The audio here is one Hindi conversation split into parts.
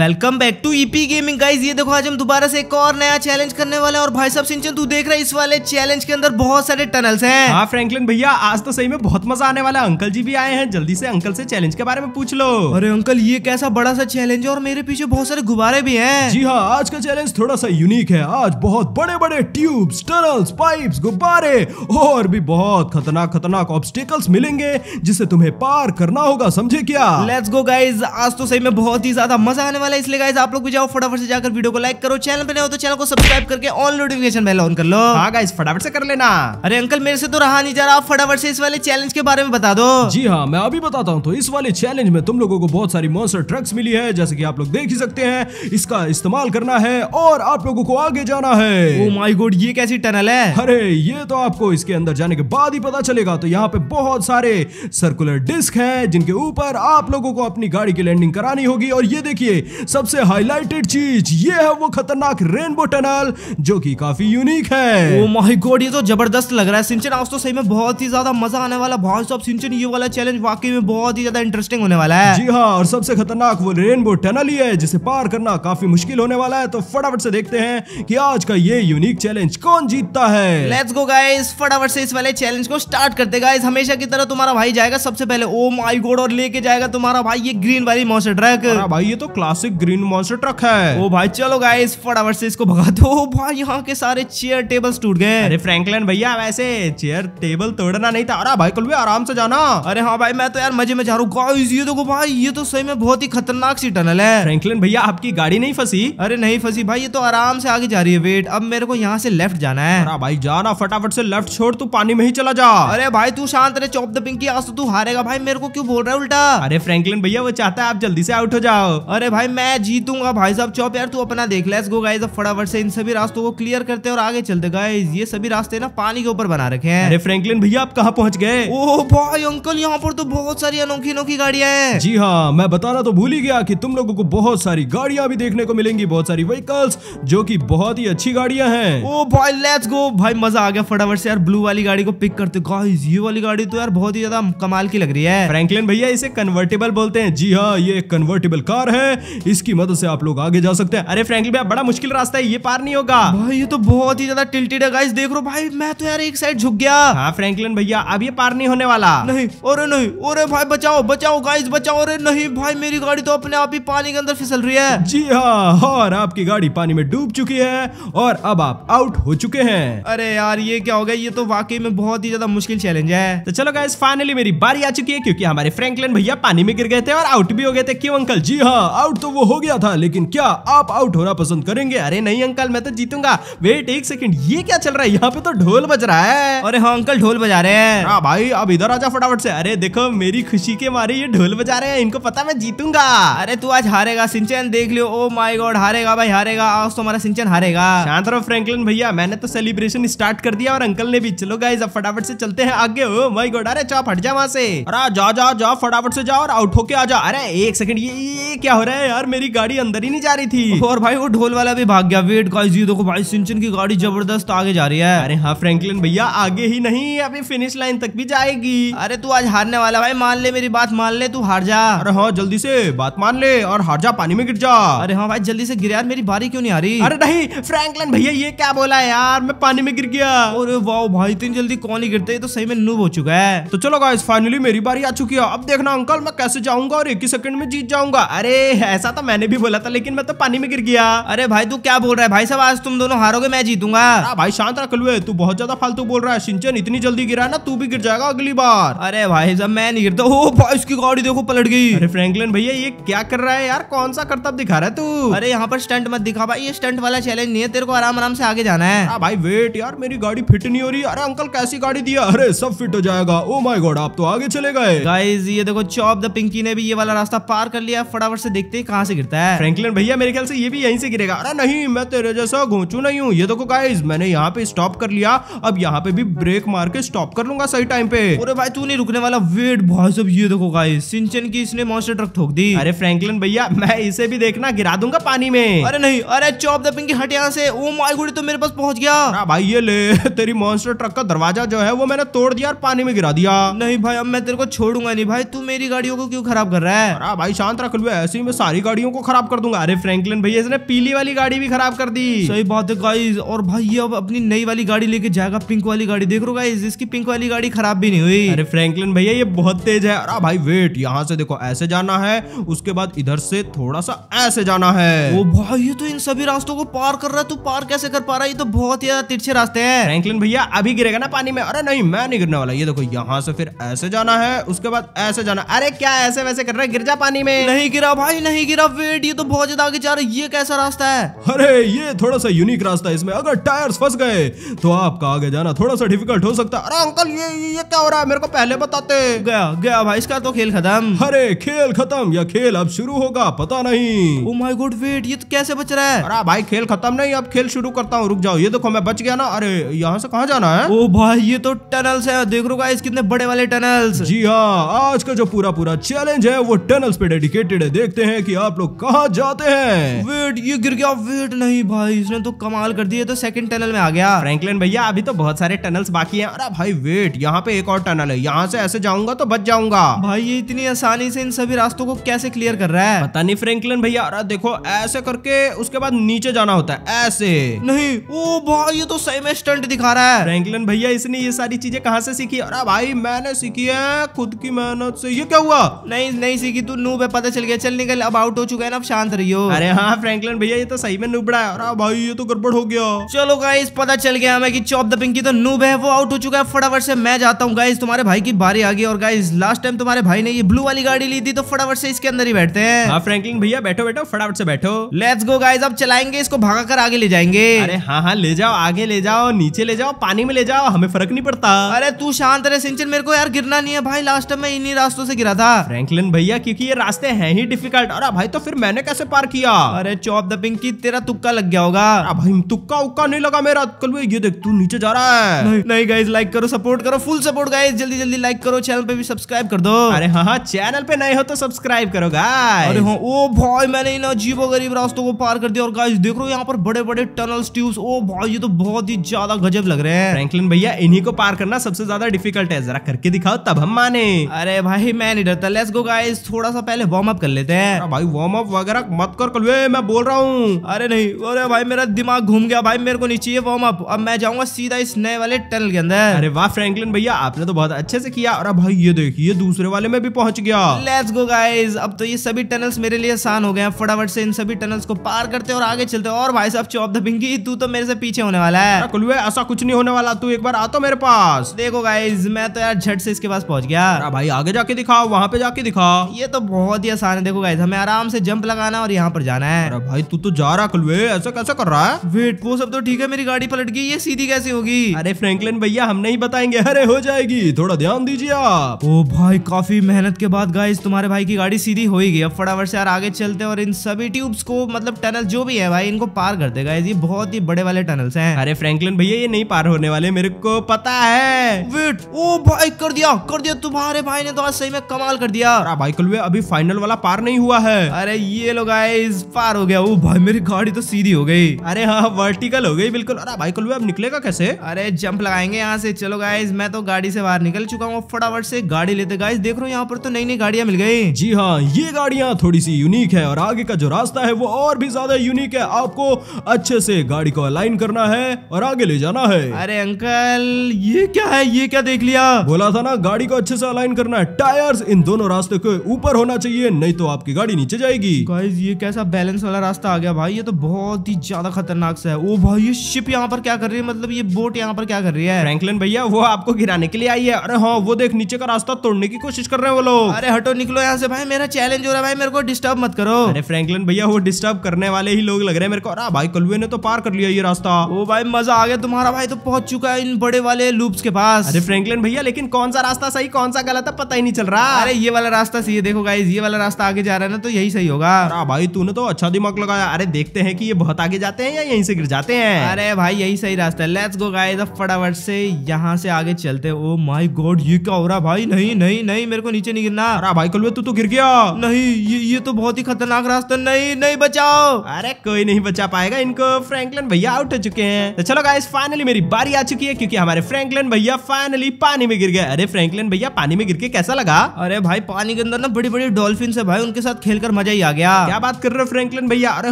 welcome back to EP gaming guys ये देखो आज हम दोबारा से एक और नया चैलेंज करने वाले हैं और भाई साहब सिंचन तू देख रहा है इस वाले चैलेंज के अंदर बहुत सारे टनल्स हैं हाँ फ्रैंकलिन भैया आज तो सही में बहुत मजा आने वाला अंकल जी भी आए हैं जल्दी से अंकल से चैलेंज के बारे में पूछ लो अरे अंकल ये कैसा बड़ा सा चैलेंज है और मेरे पीछे बहुत सारे गुब्बारे भी है जी हाँ आज का चैलेंज थोड़ा सा यूनिक है आज बहुत बड़े बड़े ट्यूब टनल्स पाइप गुब्बारे और भी बहुत खतरनाक खतरनाक ऑब्स्टिकल्स मिलेंगे जिसे तुम्हें पार करना होगा समझे क्या लेट्स गो गाइज आज तो सही में बहुत ही ज्यादा मजा आने वाला वाला है इसलिए गाइज आप लोग भी जाओ फटाफट से जाकर वीडियो को लाइक करो चैनल पर नहीं हो तो चैनल को सब्सक्राइब करके ऑल नोटिफिकेशन बेल ऑन कर लो हाँ गाइस फटाफट से कर लेना अरे अंकल मेरे से तो रहा नहीं जा रहा आप फटाफट से इस वाले चैलेंज के बारे में बता दो जी हाँ मैं अभी बताता हूँ तो इस वाले चैलेंज में तुम लोगों को बहुत सारी मॉन्स्टर ट्रक्स मिली है जैसे की आप लोग देख ही सकते हैं इसका इस्तेमाल करना है और आप लोगों को आगे जाना है ओ माय गॉड ये कैसी टनल है अरे ये तो आपको इसके अंदर जाने के बाद ही पता चलेगा तो यहाँ पे बहुत सारे सर्कुलर डिस्क हैं जिनके ऊपर आप लोगों को अपनी गाड़ी की लैंडिंग करानी होगी और ये देखिए सबसे हाईलाइटेड चीज ये है वो खतरनाक रेनबो टनल जो कि काफी यूनिक है ओ माय गॉड ये तो जबरदस्त लग रहा है सिंचन आज तो सही में बहुत ही ज्यादा मजा आने वाला भाई साहब सिंचन ये वाला चैलेंज वाकई में बहुत ही ज्यादा इंटरेस्टिंग होने वाला है जी हाँ और सबसे खतरनाक वो रेनबो टनल ही है जिसे पार करना काफी मुश्किल होने वाला है तो फटाफट से देखते हैं कि आज का ये यूनिक चैलेंज कौन जीतता है लेट्स गो गाइस फटाफट से इस वाले चैलेंज को स्टार्ट करते गाइस हमेशा की तरह तुम्हारा भाई जाएगा सबसे पहले ओ माई गोड़ और लेके जाएगा तुम्हारा भाई ये ग्रीन वाली मोस्टर ट्रक भाई ये तो क्लास से ग्रीन मॉन्सर ट्रक है ओ भाई चलो गाइस फटाफट से इसको भगा दो भाई यहाँ के सारे चेयर टेबल्स टूट गए अरे फ्रैंकलिन भैया वैसे चेयर टेबल तोड़ना नहीं था अरे भाई कल भी आराम से जाना अरे हाँ भाई मैं तो यार मजे में जा रहा हूँ गाइस ये देखो भाई ये तो सही में बहुत ही खतरनाक सी टनल है फ्रेंकलिन भैया आपकी गाड़ी नहीं फंसी अरे नहीं फंसी भाई ये तो आराम से आगे जा रही है वेट अब मेरे को यहाँ से लेफ्ट जाना है अरे भाई जाना फटाफट से लेफ्ट छोड़ तू पानी में ही चला जा अरे भाई तू शांत रहे चौप द पिंकी आज तो तू हारेगा भाई मेरे को क्यों बोल रहा है उल्टा अरे फ्रेंकलिन भैया वो चाहता है आप जल्दी से आउट हो जाओ अरे भाई मैं जीतूंगा भाई साहब चौप यार तू अपना देख लेट्स गो गाइज अब फटाफट से इन सभी रास्तों को क्लियर करते हैं और आगे चलते गाइज ये सभी रास्ते ना पानी के ऊपर बना रखे हैं अरे फ्रैंकलिन भैया आप कहाँ पहुँच गए ओह भाई अंकल यहाँ पर तो बहुत सारी अनोखी अनोखी गाड़िया है जी हाँ मैं बताना तो भूल ही गया की तुम लोगो को बहुत सारी गाड़िया भी देखने को मिलेंगी बहुत सारी व्हीकल्स जो की बहुत ही अच्छी गाड़िया है ओ भाई लेट्स गो भाई मजा आ गया फटाफट से यार ब्लू वाली गाड़ी को पिक करते गाइज ये वाली गाड़ी तो यार बहुत ही ज्यादा कमाल की लग रही है फ्रेंकलिन भैया इसे कन्वर्टेबल बोलते हैं जी हाँ ये कन्वर्टेबल कार है इसकी मदद से आप लोग आगे जा सकते हैं अरे फ्रेंकली भाई बड़ा मुश्किल रास्ता है ये पार नहीं होगा भाई ये तो बहुत ही ज्यादा टिल्टेड है गाइस देख रो भाई मैं तो यार एक साइड झुक गया हाँ फ्रेंकलिन भैया अब ये पार नहीं होने वाला नहीं और नहीं और भाई बचाओ बचाओ गाइस बचाओ अरे नहीं भाई मेरी गाड़ी तो अपने आप ही पानी के अंदर फिसल रही है जी हाँ और आपकी गाड़ी पानी में डूब चुकी है और अब आप आउट हो चुके हैं अरे यार ये क्या हो गया ये तो वाकई में बहुत ही ज्यादा मुश्किल चैलेंज है तो चलो गाइस फाइनली मेरी बारी आ चुकी है क्योंकि हमारे फ्रेंकलिन भैया पानी में गिर गए थे और आउट भी हो गए थे क्यों अंकल जी हाँ आउट तो वो हो गया था लेकिन क्या आप आउट होना पसंद करेंगे अरे नहीं अंकल मैं तो जीतूंगा वेट एक सेकंड ये क्या चल रहा है यहाँ पे तो ढोल बज रहा है अरे हाँ अंकल ढोल बजा रहे हैं हाँ भाई अब इधर आजा फटाफट से अरे देखो मेरी खुशी के मारे ये ढोल बजा रहे हैं इनको पता मैं जीतूंगा अरे तू आज हारेगा सिंचन देख लियो ओ माई गॉड हारेगा भाई हारेगा आज तो हमारा सिंचन हारेगा शांत रहो फ्रेंकलिन भैया मैंने तो सेलिब्रेशन स्टार्ट कर दिया और अंकल ने भी चलो गाइज अब फटाफट से चलते हैं आगे ओ माई गॉड अरे चाप हट जा वहाँ से अरे जा जा जा फटाफट से जाओ और आउट होके आ जा अरे एक सेकंड ये क्या हो रहा है यार यार मेरी गाड़ी अंदर ही नहीं जा रही थी और भाई वो ढोल वाला भी भाग गया वेट गाइस ये देखो भाई सिंचन की गाड़ी जबरदस्त आगे जा रही है अरे हाँ फ्रेंकलिन भैया आगे ही नहीं अभी फिनिश लाइन तक भी जाएगी अरे तू आज हारने वाला भाई मान ले मेरी बात मान ले तू हार जा अरे हाँ जल्दी से बात मान ले और हार जा पानी में गिर जा अरे हाँ भाई जल्दी से गिर यार मेरी बारी क्यों नहीं आ रही अरे नहीं फ्रेंकलिन भैया ये क्या बोला यार मैं पानी में गिर गया और वाह भाई इतनी जल्दी कौन ही गिरते तो सही में नूब हो चुका है तो चलो गाइस फाइनली मेरी बारी आ चुकी है अब देखना अंकल मैं कैसे जाऊंगा और एक ही सेकंड में जीत जाऊंगा अरे ऐसा पूछा था तो मैंने भी बोला था लेकिन मैं तो पानी में गिर गया अरे भाई तू क्या बोल रहा है भाई साहब आज तुम दोनों हारोगे मैं जीतूंगा भाई शांत रख लुए तू बहुत ज्यादा फालतू बोल रहा है सिंचन इतनी जल्दी गिरा ना तू भी गिर जाएगा अगली बार अरे भाई साहब मैं नहीं गिरता हूँ भाई उसकी गाड़ी देखो पलट गई अरे फ्रेंकलिन भैया ये क्या कर रहा है यार कौन सा कर्तव्य दिखा रहा है तू अरे यहाँ पर स्टंट मत दिखा भाई ये स्टंट वाला चैलेंज नहीं है तेरे को आराम आराम से आगे जाना है भाई वेट यार मेरी गाड़ी फिट नहीं हो रही अरे अंकल कैसी गाड़ी दिया अरे सब फिट हो जाएगा ओ माई गॉड आप तो आगे चले गए गाइज ये देखो चौप द पिंकी ने भी ये वाला रास्ता पार कर लिया फटाफट से देखते हैं कहाँ से गिरता है फ्रैंकलिन भैया मेरे ख्याल से ये भी यहीं से गिरेगा अरे नहीं मैं तेरे जैसा घोचू नहीं हूँ ये देखो गाइज मैंने यहाँ पे स्टॉप कर लिया अब यहाँ पे भी ब्रेक मार के स्टॉप कर लूंगा सही टाइम पे अरे भाई तू नहीं रुकने वाला वेट भाई सब ये देखो गाइज सिंचन की इसने मॉन्स्टर ट्रक ठोक दी अरे फ्रेंकलिन भैया मैं इसे भी देखना गिरा दूंगा पानी में अरे नहीं अरे चौप दपिंग की हट यहाँ से ओ माई गॉड तो मेरे पास पहुंच गया भाई ये ले तेरी मॉन्स्टर ट्रक का दरवाजा जो है वो मैंने तोड़ दिया और पानी में गिरा दिया नहीं भाई अब मैं तेरे को छोड़ूंगा नहीं भाई तू मेरी गाड़ियों को क्यों खराब कर रहा है भाई शांत रख लू ऐसी में सारी गाड़ियों को खराब कर दूंगा अरे फ्रैंकलिन भैया इसने पीली वाली गाड़ी भी खराब कर दी सही बात है गाइज और भाई अब अपनी नई वाली गाड़ी लेके जाएगा पिंक वाली गाड़ी देख रो गाइज इसकी पिंक वाली गाड़ी खराब भी नहीं हुई अरे फ्रेंकलिन भैया ये बहुत तेज है अरे भाई वेट यहाँ से देखो ऐसे जाना है उसके बाद इधर से थोड़ा सा ऐसे जाना है ओ भाई ये तो इन सभी रास्तों को पार कर रहा है तू पार कैसे कर पा रहा है ये तो बहुत ही ज्यादा तिरछे रास्ते हैं फ्रैंकलिन भैया अभी गिरेगा ना पानी में अरे नहीं मैं नहीं गिरने वाला ये देखो यहाँ से फिर ऐसे जाना है उसके बाद ऐसे जाना अरे क्या ऐसे वैसे कर रहा है गिर जा पानी में नहीं गिरा भाई नहीं गिरा वेट ये तो बहुत ज्यादा आगे जा रहा है ये कैसा रास्ता है अरे ये थोड़ा सा यूनिक रास्ता है इसमें अगर टायर्स फंस गए तो आपका आगे जाना थोड़ा सा डिफिकल्ट हो सकता है अरे अंकल ये ये क्या हो रहा है मेरे को पहले बताते गया गया भाई इसका तो खेल खत्म अरे खेल खत्म या खेल अब शुरू होगा पता नहीं ओ माय गॉड वेट ये तो कैसे बच रहा है अरे भाई खेल खत्म नहीं अब खेल शुरू करता हूँ रुक जाओ ये देखो मैं बच गया ना अरे यहाँ से कहाँ जाना है ओ oh भाई ये तो टनल्स है देख रो गाइस कितने बड़े वाले टनल्स जी हाँ आज का जो पूरा पूरा चैलेंज है वो टनल्स पे डेडिकेटेड है देखते हैं की आप लोग कहा जाते हैं वेट ये गिर गया वेट नहीं भाई इसने तो कमाल कर दिया तो सेकंड टनल में आ गया फ्रैंकलिन भैया अभी तो बहुत सारे टनल्स बाकी हैं अरे भाई वेट यहाँ पे एक और टनल है यहाँ से ऐसे जाऊंगा तो बच जाऊंगा भाई ये इतनी आसानी से इन सभी रास्तों को कैसे क्लियर कर रहा है पता नहीं फ्रेंकलिन भैया अरे देखो ऐसे करके उसके बाद नीचे जाना होता है ऐसे नहीं ओ भाई ये तो सही में स्टंट दिखा रहा है फ्रेंकलिन भैया इसने ये सारी चीजें कहाँ से सीखी अरे भाई मैंने सीखी है खुद की मेहनत से ये क्या हुआ नहीं नहीं सीखी तू नू पे पता चल गया चल निकल अब आउट हो चुका है ना अब शांत रहियो अरे हाँ फ्रैंकलिन भैया ये तो सही में नुबड़ा है अरे हाँ भाई ये तो गड़बड़ हो गया चलो गाइस पता चल गया हमें कि चॉप द पिंकी तो नूब है वो आउट हो चुका है फटाफट से मैं जाता हूँ गाइस तुम्हारे भाई की बारी आ गई और गाइस लास्ट टाइम तुम्हारे भाई ने ये ब्लू वाली गाड़ी ली थी तो फटाफट से इसके अंदर ही बैठते हैं हाँ फ्रैंकलिन भैया बैठो बैठो फटाफट से बैठो लेट्स गो गाइस अब चलाएंगे इसको भागा कर आगे ले जाएंगे अरे हाँ हाँ ले जाओ आगे ले जाओ नीचे ले जाओ पानी में ले जाओ हमें फर्क नहीं पड़ता अरे तू शांत रहे सिंचन मेरे को यार गिरना नहीं है भाई लास्ट टाइम मैं इन्हीं रास्तों से गिरा था फ्रेंकलिन भैया क्योंकि ये रास्ते हैं ही डिफिकल्ट और हाँ भाई तो फिर मैंने कैसे पार किया अरे चौप द पिंकी तेरा तुक्का लग गया होगा भाई तुक्का उक्का नहीं लगा मेरा कल ये देख तू नीचे जा रहा है नहीं, नहीं गाइज लाइक करो सपोर्ट करो फुल सपोर्ट गाइज जल्दी जल्दी लाइक करो चैनल पे भी सब्सक्राइब कर दो अरे हाँ हाँ चैनल पे नहीं हो तो सब्सक्राइब करो गाइज अरे हाँ ओ भाई मैंने इन अजीबो गरीब रास्तों को पार कर दिया और गाइज देख रो यहाँ पर बड़े बड़े टनल ट्यूब्स ओ भाई ये तो बहुत ही ज्यादा गजब लग रहे हैं फ्रैंकलिन भैया इन्हीं को पार करना सबसे ज्यादा डिफिकल्ट है जरा करके दिखाओ तब हम माने अरे भाई मैं नहीं डरता लेट्स गो गाइज थोड़ा सा पहले वार्म अप कर लेते हैं भाई वार्म अप वगैरह मत कर कल मैं बोल रहा हूँ अरे नहीं अरे भाई मेरा दिमाग घूम गया भाई मेरे को नहीं चाहिए वार्म अप अब मैं जाऊंगा सीधा इस नए वाले टनल के अंदर अरे वाह फ्रैंकलिन भैया आपने तो बहुत अच्छे से किया और भाई ये देखिए ये दूसरे वाले में भी पहुंच गया लेट्स गो गाइज अब तो ये सभी टनल्स मेरे लिए आसान हो गए हैं फटाफट से इन सभी टनल्स को पार करते और आगे चलते और भाई साहब चौप दबिंगी तू तो मेरे से पीछे होने वाला है कुलवे ऐसा कुछ नहीं होने वाला तू एक बार आता मेरे पास देखो गाइज मैं तो यार झट से इसके पास पहुंच गया भाई आगे जाके दिखाओ वहाँ पे जाके दिखाओ ये तो बहुत ही आसान है देखो गाइज हमें आराम आराम से जंप लगाना और यहाँ पर जाना है अरे भाई तू तो जा रहा कल ऐसा कैसा कर रहा है वेट वो सब तो ठीक है मेरी गाड़ी पलट गई ये सीधी कैसे होगी अरे फ्रेंकलिन भैया हम नहीं बताएंगे अरे हो जाएगी थोड़ा ध्यान दीजिए आप ओ भाई काफी मेहनत के बाद गाइस तुम्हारे भाई की गाड़ी सीधी हो गई अब फटाफट से यार आगे चलते हैं और इन सभी ट्यूब्स को मतलब टनल जो भी है भाई इनको पार कर देगा ये बहुत ही बड़े वाले टनल्स हैं अरे फ्रेंकलिन भैया ये नहीं पार होने वाले मेरे को पता है वेट ओ भाई कर दिया कर दिया तुम्हारे भाई ने तो आज सही में कमाल कर दिया भाई कल अभी फाइनल वाला पार नहीं हुआ है अरे ये लो गाइस पार हो गया वो भाई मेरी गाड़ी तो सीधी हो गई अरे हाँ वर्टिकल हो गई बिल्कुल अरे भाई कुलवे अब निकलेगा कैसे अरे जंप लगाएंगे यहाँ से चलो गाइस मैं तो गाड़ी से बाहर निकल चुका हूँ फटाफट से गाड़ी लेते गाइस देख रहे हो यहाँ पर तो नई नई गाड़ियाँ मिल गई जी हाँ ये गाड़ियाँ थोड़ी सी यूनिक है और आगे का जो रास्ता है वो और भी ज्यादा यूनिक है आपको अच्छे से गाड़ी को अलाइन करना है और आगे ले जाना है अरे अंकल ये क्या है ये क्या देख लिया बोला था ना गाड़ी को अच्छे से अलाइन करना है टायर्स इन दोनों रास्ते के ऊपर होना चाहिए नहीं तो आपकी गाड़ी नीचे जाएगी गाइस ये कैसा बैलेंस वाला रास्ता आ गया भाई ये तो बहुत ही ज्यादा खतरनाक सा है ओ भाई ये शिप यहाँ पर क्या कर रही है मतलब ये बोट यहाँ पर क्या कर रही है फ्रैंकलिन भैया वो आपको गिराने के लिए आई है अरे हाँ वो देख नीचे का रास्ता तोड़ने की कोशिश कर रहे हैं वो लोग अरे हटो निकलो यहाँ से भाई मेरा चैलेंज हो रहा है भाई मेरे को डिस्टर्ब मत करो अरे फ्रेंकलिन भैया वो डिस्टर्ब करने वाले ही लोग लग रहे हैं मेरे को अरे भाई कलुए ने तो पार कर लिया ये रास्ता वो भाई मजा आ गया तुम्हारा भाई तो पहुंच चुका है इन बड़े वाले लूप्स के पास अरे फ्रेंकलिन भैया लेकिन कौन सा रास्ता सही कौन सा गलत है पता ही नहीं चल रहा अरे ये वाला रास्ता सही देखो गाइज ये वाला रास्ता आगे जा रहा है ना तो यही ही सही होगा अरे भाई तूने तो अच्छा दिमाग लगाया अरे देखते हैं कि ये बहुत आगे जाते हैं या यहीं से गिर जाते हैं अरे भाई यही सही रास्ता है लेट्स गो गाइस अब फटाफट से यहाँ से आगे चलते ओ माय गॉड ये क्या हो रहा भाई नहीं नहीं नहीं मेरे को नीचे नहीं गिरना अरे भाई कल तू तो गिर गया नहीं ये ये तो बहुत ही खतरनाक रास्ता नहीं नहीं बचाओ अरे कोई नहीं बचा पाएगा इनको फ्रैंकलिन भैया आउट हो चुके हैं तो चलो गाइस फाइनली मेरी बारी आ चुकी है क्योंकि हमारे फ्रैंकलिन भैया फाइनली पानी में गिर गए अरे फ्रैंकलिन भैया पानी में गिर के कैसा लगा अरे भाई पानी के अंदर ना बड़ी बड़ी डॉल्फिन है भाई उनके साथ खेलकर सुनकर मजा ही आ गया क्या बात कर रहे फ्रेंकलिन भैया अरे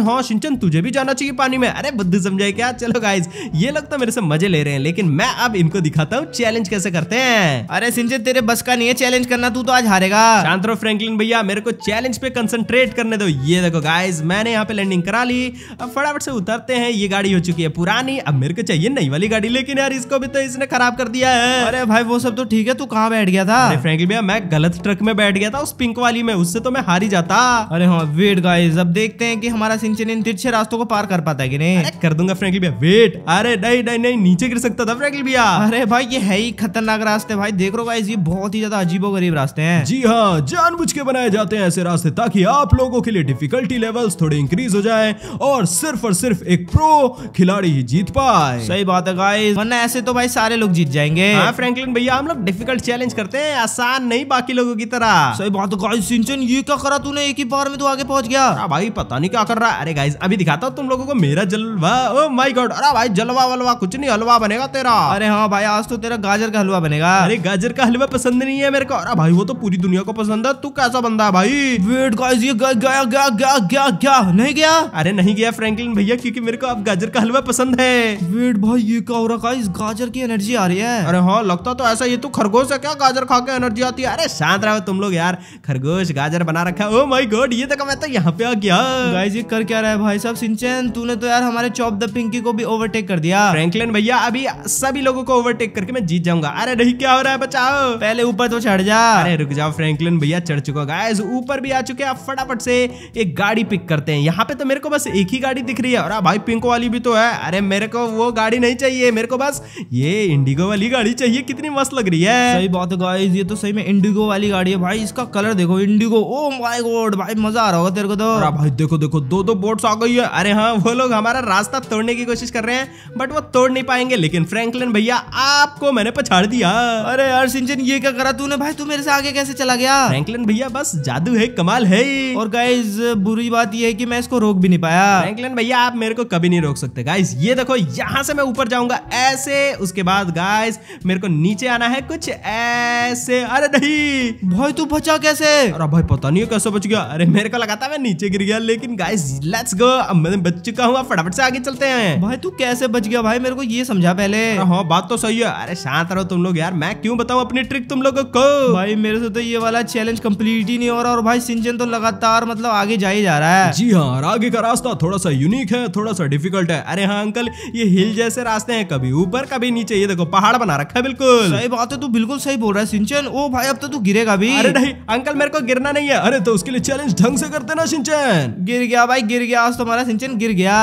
हाँ सिंचन तुझे भी जाना चाहिए पानी में अरे बुद्धू समझाए क्या चलो गाइज ये लोग तो मेरे से मजे ले रहे हैं लेकिन मैं अब इनको दिखाता हूँ चैलेंज कैसे करते हैं अरे सिंचन तेरे बस का नहीं है चैलेंज करना तू तो आज हारेगा शांत रहो फ्रेंकलिन भैया मेरे को चैलेंज पे कंसंट्रेट करने दो ये देखो गाइज मैंने यहाँ पे लैंडिंग करा ली अब फटाफट से उतरते हैं ये गाड़ी हो चुकी है पुरानी अब मेरे को चाहिए नई वाली गाड़ी लेकिन यार इसको भी तो इसने खराब कर दिया है अरे भाई वो सब तो ठीक है तू कहाँ बैठ गया था फ्रेंकलिन भैया मैं गलत ट्रक में बैठ गया था उस पिंक वाली में उससे तो मैं हार ही जाता अरे हाँ वेट गाइस अब देखते हैं कि हमारा सिंचन इन तिरछे रास्तों को पार कर पाता है कि नहीं कर दूंगा फ्रेंकली भैया वेट अरे नहीं नहीं नहीं नीचे गिर सकता था फ्रेंकली भैया अरे भाई ये है ही खतरनाक रास्ते भाई देख रहे हो गाइस ये बहुत ही ज्यादा अजीबो गरीब रास्ते हैं जी हाँ जानबूझ के बनाए जाते हैं ऐसे रास्ते ताकि आप लोगों के लिए डिफिकल्टी लेवल्स थोड़े इंक्रीज हो जाए और सिर्फ और सिर्फ एक प्रो खिलाड़ी ही जीत पाए सही बात है गाइस वरना ऐसे तो भाई सारे लोग जीत जाएंगे हाँ भैया हम लोग डिफिकल्ट चैलेंज करते हैं आसान नहीं बाकी लोगों की तरह सही बात है गाइस सिंचन ये क्या करा तूने एक ही पावर में तो आगे पहुंच गया भाई पता नहीं क्या कर रहा है अरे गाइज अभी दिखाता हूँ तुम लोगों को मेरा जलवा ओ माई गॉड अरे भाई जलवा वलवा कुछ नहीं हलवा बनेगा तेरा अरे हाँ भाई आज तो तेरा गाजर का हलवा बनेगा अरे गाजर का हलवा पसंद नहीं है मेरे को अरे भाई वो तो पूरी दुनिया को पसंद है तू कैसा बंदा है भाई वेट गाइज ये गया गया गया गया गया नहीं गया अरे नहीं गया फ्रैंकलिन भैया क्यूँकी मेरे को अब गाजर का हलवा पसंद है वेट भाई ये क्या हो रहा है गाजर की एनर्जी आ रही है अरे हाँ लगता तो ऐसा ये तो खरगोश है क्या गाजर खा के एनर्जी आती है अरे शांत रहो तुम लोग यार खरगोश गाजर बना रखा है ओ माई गॉड बट ये देखा मैं तो यहाँ पे आ गया गाइस ये कर क्या रहा है भाई साहब सिंचन तूने तो यार हमारे चॉप द पिंकी को भी ओवरटेक कर दिया फ्रैंकलिन भैया अभी सभी लोगों को ओवरटेक करके मैं जीत जाऊंगा अरे नहीं क्या हो रहा है बचाओ पहले ऊपर तो चढ़ जा अरे रुक जाओ फ्रैंकलिन भैया चढ़ चुका गाइज ऊपर भी आ चुके हैं फटाफट से एक गाड़ी पिक करते हैं यहाँ पे तो मेरे को बस एक ही गाड़ी दिख रही है और हाँ भाई पिंको वाली भी तो है अरे मेरे को वो गाड़ी नहीं चाहिए मेरे को बस ये इंडिगो वाली गाड़ी चाहिए कितनी मस्त लग रही है सही बात है गाइज ये तो सही में इंडिगो वाली गाड़ी है भाई इसका कलर देखो इंडिगो ओ माय गॉड भाई मजा आ रहा होगा तेरे को तो अरे भाई देखो देखो दो दो बोट्स आ गई है अरे हाँ वो लोग हमारा रास्ता तोड़ने की कोशिश कर रहे हैं बट वो तोड़ नहीं पाएंगे लेकिन फ्रैंकलिन भैया आपको मैंने पछाड़ दिया अरे यार सिंचन ये क्या करा तूने भाई तू मेरे से आगे कैसे चला गया फ्रैंकलिन भैया बस जादू है कमाल है और गाइज बुरी बात यह है की मैं इसको रोक भी नहीं पाया फ्रैंकलिन भैया आप मेरे को कभी नहीं रोक सकते गाइज ये देखो यहाँ से मैं ऊपर जाऊंगा ऐसे उसके बाद गाइज मेरे को नीचे आना है कुछ ऐसे अरे नहीं भाई तू बचा कैसे अरे भाई पता नहीं कैसे बच गया अरे मेरे को लगा था मैं नीचे गिर गया लेकिन गाइस लेट्स गो मैं बच चुका हूँ फटाफट से आगे चलते हैं भाई तू कैसे बच गया भाई मेरे को ये समझा पहले हाँ बात तो सही है अरे शांत रहो तुम लोग यार मैं क्यों बताऊँ अपनी ट्रिक तुम लोग को भाई मेरे से तो ये वाला चैलेंज कम्प्लीट ही नहीं हो रहा और भाई सिंजन तो लगातार मतलब आगे जा ही जा रहा है जी हाँ आगे का रास्ता थोड़ा सा यूनिक है थोड़ा सा डिफिकल्ट है अरे हाँ अंकल ये हिल जैसे रास्ते हैं कभी ऊपर कभी नीचे ये देखो पहाड़ बना रखा है बिल्कुल सही बात है तू बिल्कुल सही बोल रहा है सिंचन ओ भाई अब तो तू गिरेगा भी अरे नहीं अंकल मेरे को गिरना नहीं है अरे तो उसके लिए चैलेंज ढंग से करते ना सिंचन गिर गया भाई गिर गया आज तुम्हारा सिंचन गिर गया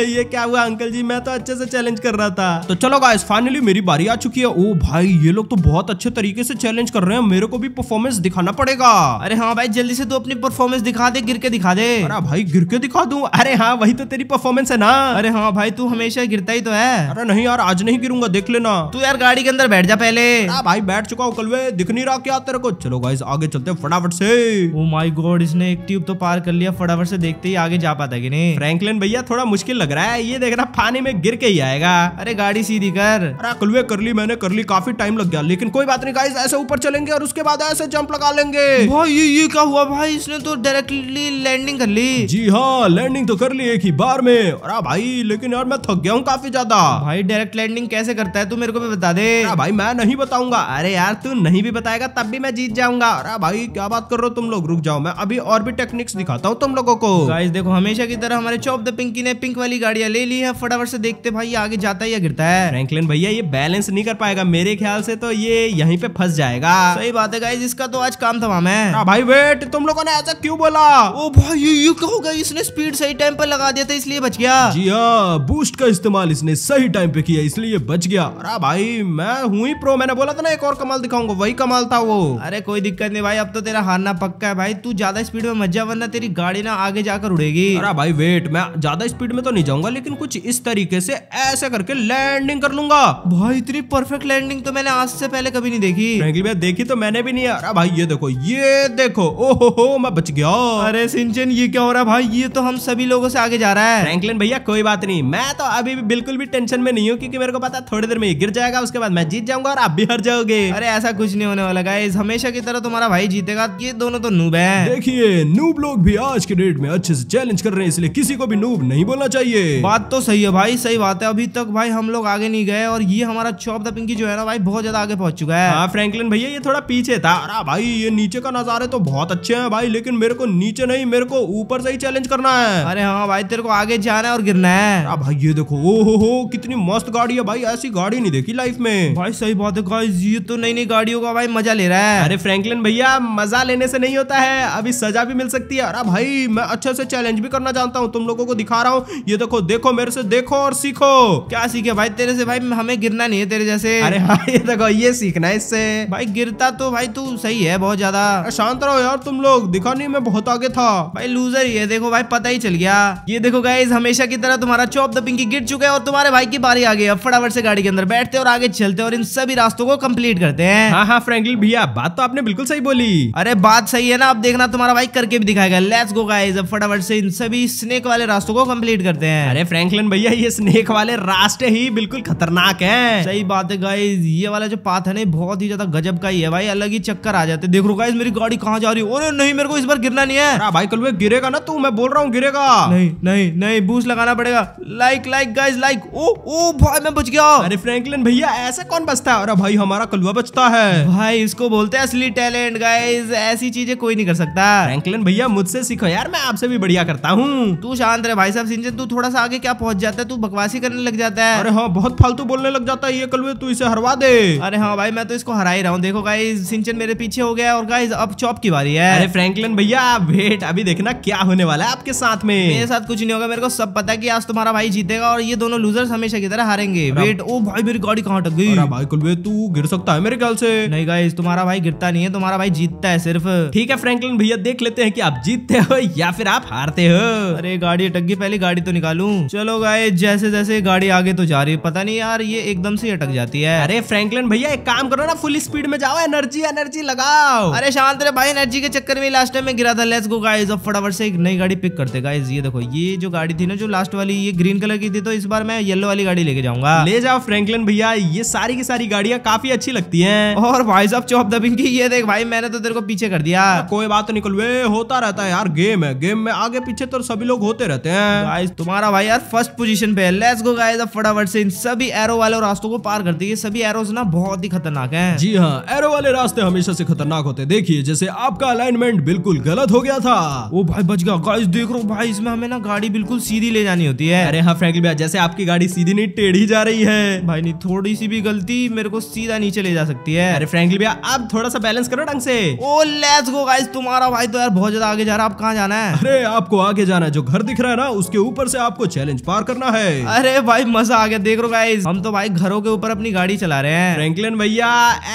ये क्या हुआ अंकल जी मैं तो अच्छे से चैलेंज कर रहा था तो चलो गाइस फाइनली मेरी बारी आ चुकी है ओ भाई ये लोग तो बहुत अच्छे तरीके से चैलेंज कर रहे हैं मेरे को भी परफॉर्मेंस दिखाना पड़ेगा अरे हाँ भाई जल्दी से तू अपनी परफॉर्मेंस दिखा दे गिर के दिखा दे अरे भाई गिर के दिखा दू अरे हाँ वही तो तेरी परफॉर्मेंस है ना अरे हाँ भाई तू हमेशा गिरता ही तो है अरे नहीं यार आज नहीं गिरूंगा देख लेना तू यार गाड़ी के अंदर बैठ जा पहले भाई बैठ चुका हूँ वे दिख नहीं रहा क्या तेरे को चलो गाइस आगे चलते फटाफट से ओ माय गॉड इसने एक ट्यूब तो पार कर लिया फटाफट से देखते ही आगे जा पाता कि नहीं फ्रैंकलिन भैया थोड़ा मुश्किल लग रहा है ये देख रहा पानी में गिर के ही आएगा अरे गाड़ी सीधी कर अरे कर ली मैंने कर ली काफी टाइम लग गया लेकिन कोई बात नहीं गाइस ऐसे ऊपर चलेंगे और उसके बाद ऐसे जंप लगा लेंगे भाई ये, ये क्या हुआ भाई इसने तो डायरेक्टली लैंडिंग कर ली जी हाँ लैंडिंग तो कर ली एक ही बार में अरे भाई लेकिन यार मैं थक गया हूँ काफी ज्यादा भाई डायरेक्ट लैंडिंग कैसे करता है तू मेरे को भी बता दे भाई मैं नहीं बताऊंगा अरे यार तू नहीं भी बताएगा तब भी मैं जीत जाऊंगा अरे भाई क्या बात कर रहे हो तुम लोग रुक जाओ मैं अभी अभी और भी टेक्निक्स दिखाता हूँ तुम लोगों को गाइस देखो हमेशा की तरह हमारे चौप द पिंकी ने पिंक वाली गाड़ियां ले ली है फटाफट से देखते भाई आगे जाता है या गिरता है फ्रैंकलिन भैया ये बैलेंस नहीं कर पाएगा मेरे ख्याल से तो ये यही पे फंस जाएगा सही बात है गाइज इसका तो आज काम तमाम है हाँ भाई वेट तुम लोगों ने ऐसा क्यों बोला ओ भाई यू क्या गई इसने स्पीड सही टाइम पर लगा दिया था इसलिए बच गया जी हाँ बूस्ट का इस्तेमाल इसने सही टाइम पे किया इसलिए बच गया अरे हाँ भाई मैं हूँ ही प्रो मैंने बोला था ना एक और कमाल दिखाऊंगा वही कमाल था वो अरे कोई दिक्कत नहीं भाई अब तो तेरा हारना पक्का है भाई तू ज्यादा ज्यादा स्पीड में मत जा वरना तेरी गाड़ी ना आगे जाकर उड़ेगी अरे भाई वेट मैं ज्यादा स्पीड में तो नहीं जाऊंगा लेकिन कुछ इस तरीके से ऐसे करके लैंडिंग कर लूंगा भाई इतनी परफेक्ट लैंडिंग तो मैंने आज से पहले कभी नहीं देखी फ्रेंकली मैं देखी तो मैंने भी नहीं अरे भाई ये देखो ये देखो ओहो मैं बच गया अरे सिंचन ये क्या हो रहा है भाई ये तो हम सभी लोगों से आगे जा रहा है फ्रैंकलिन भैया कोई बात नहीं मैं तो अभी भी बिल्कुल भी टेंशन में नहीं हूँ क्योंकि मेरे को पता है थोड़ी देर में ये गिर जाएगा उसके बाद मैं जीत जाऊंगा और आप भी हर जाओगे अरे ऐसा कुछ नहीं होने वाला गाइज हमेशा की तरह तुम्हारा भाई जीतेगा ये दोनों तो नूब है इसीलिए नूब लोग भी आज के डेट में अच्छे से चैलेंज कर रहे हैं इसलिए किसी को भी नूब नहीं बोलना चाहिए बात तो सही है भाई सही बात है अभी तक भाई हम लोग आगे नहीं गए और ये हमारा चौप द पिंकी जो है ना भाई बहुत ज्यादा आगे पहुंच चुका है फ्रेंकलिन हाँ, भैया ये थोड़ा पीछे था अरा भाई ये नीचे का नजारे तो बहुत अच्छे है भाई लेकिन मेरे को नीचे नहीं मेरे को ऊपर से ही चैलेंज करना है अरे हाँ भाई तेरे को आगे जाना है और गिरना है भाई ये देखो ओ हो कितनी मस्त गाड़ी है भाई ऐसी गाड़ी नहीं देखी लाइफ में भाई सही बात है ये तो नई नई गाड़ियों का भाई मजा ले रहा है अरे फ्रैंकलिन भैया मजा लेने से नहीं होता है अभी सजा भी मिल सकती है अरे भाई मैं अच्छे से चैलेंज भी करना जानता हूँ तुम लोगों को दिखा रहा हूँ ये देखो देखो मेरे से देखो और सीखो क्या सीखे भाई तेरे से भाई हमें गिरना नहीं है तेरे जैसे अरे हाँ ये देखो ये सीखना है इससे भाई गिरता तो भाई तू सही है बहुत ज्यादा शांत रहो यार तुम लोग दिखा नहीं मैं बहुत आगे था भाई लूजर ये देखो भाई पता ही चल गया ये देखो गाइज हमेशा की तरह तुम्हारा चौप द पिंकी गिर चुका है और तुम्हारे भाई की बारी आ गई है फटाफट से गाड़ी के अंदर बैठते और आगे चलते और इन सभी रास्तों को कम्प्लीट करते हैं हाँ हाँ फ्रेंकलिन भैया बात तो आपने बिल्कुल सही बोली अरे बात सही है ना आप देखना तुम्हारा कार्रवाई करके भी दिखाएगा लेट्स गो गाइस अब फटाफट से इन सभी स्नेक वाले रास्तों को कंप्लीट करते हैं अरे फ्रैंकलिन भैया ये स्नेक वाले रास्ते ही बिल्कुल खतरनाक है सही बात है गाइज ये वाला जो पाथ है ना बहुत ही ज्यादा गजब का ही है भाई अलग ही चक्कर आ जाते देख रो गाइज मेरी गाड़ी कहाँ जा रही है नहीं मेरे को इस बार गिरना नहीं है भाई कल गिरेगा ना तू मैं बोल रहा हूँ गिरेगा नहीं नहीं नहीं बूस्ट लगाना पड़ेगा लाइक लाइक गाइज लाइक ओ ओ भाई मैं बच गया अरे फ्रैंकलिन भैया ऐसे कौन बचता है अरे भाई हमारा कलवा बचता है भाई इसको बोलते हैं असली टैलेंट गाइज ऐसी चीजें कोई नहीं कर सकता फ्रैंकलिन भैया मुझसे सीखो यार मैं आपसे भी बढ़िया करता हूँ तू शांत रहे भाई साहब सिंचन तू थोड़ा सा आगे क्या पहुँच जाता है तू बकवासी करने लग जाता है अरे हाँ बहुत फालतू बोलने लग जाता है ये कलवे तू इसे हरवा दे अरे हाँ भाई मैं तो इसको हरा ही रहा हूँ देखो गाई सिंचन मेरे पीछे हो गया और गाई अब चौप की बारी है अरे फ्रैंकलिन भैया आप वेट अभी देखना क्या होने वाला है आपके साथ में मेरे साथ कुछ नहीं होगा मेरे को सब पता है की आज तुम्हारा भाई जीतेगा और ये दोनों लूजर हमेशा की तरह हारेंगे वेट ओ भाई मेरी गाड़ी कहाँ टक गई भाई कलवे तू गिर सकता है मेरे ख्याल से नहीं गाई तुम्हारा भाई गिरता नहीं है तुम्हारा भाई जीतता है सिर्फ ठीक है फ्रैंकलिन भैया देख लेते हैं कि आप जीतते हो या फिर आप हारते हो अरे गाड़ी अटक गई पहले गाड़ी तो निकालू चलो गाय जैसे जैसे गाड़ी आगे तो जा रही है पता नहीं यार ये एकदम से अटक जाती है अरे फ्रेंकलन भैया एक काम करो ना फुल स्पीड में जाओ एनर्जी एनर्जी लगाओ अरे शांत रे भाई एनर्जी के चक्कर में लास्ट टाइम में गिरा था लेट्स गो गाइस अब फटाफट से एक नई गाड़ी पिक करते गाइस ये देखो ये जो गाड़ी थी ना जो लास्ट वाली ये ग्रीन कलर की थी तो इस बार मैं येलो वाली गाड़ी लेके जाऊंगा ले जाओ फ्रेंकलन भैया ये सारी की सारी गाड़ियां काफी अच्छी लगती है और भाई साहब चौप दबिंग की ये देख भाई मैंने तो तेरे को पीछे कर दिया कोई बात तो निकल बे होता रहता है यार गेम है गेम में आगे पीछे तो सभी लोग होते रहते हैं गाइस तुम्हारा भाई यार फर्स्ट पोजीशन पे है लेट्स गो गाइस अब फटाफट से इन सभी एरो वाले रास्तों को पार करते हैं सभी एरोस ना बहुत ही खतरनाक हैं जी हाँ एरो वाले रास्ते हमेशा से खतरनाक होते देखिए जैसे आपका अलाइनमेंट बिल्कुल गलत हो गया था वो भाई बच गया गाइस देख रो भाई इसमें हमें ना गाड़ी बिल्कुल सीधी ले जानी होती है अरे हाँ फ्रैंकली भैया जैसे आपकी गाड़ी सीधी नहीं टेढ़ी जा रही है भाई नहीं थोड़ी सी भी गलती मेरे को सीधा नीचे ले जा सकती है अरे फ्रैंकली भैया आप थोड़ा सा बैलेंस करो ढंग से ओ लेट्स गो गाइस तुम्हारा भाई भाई तो यार बहुत ज्यादा आगे जा रहा है आप कहाँ जाना है अरे आपको आगे जाना है जो घर दिख रहा है ना उसके ऊपर से आपको चैलेंज पार करना है अरे भाई मजा आ गया देख रो गाइस हम तो भाई घरों के ऊपर अपनी गाड़ी चला रहे हैं फ्रेंकलिन भैया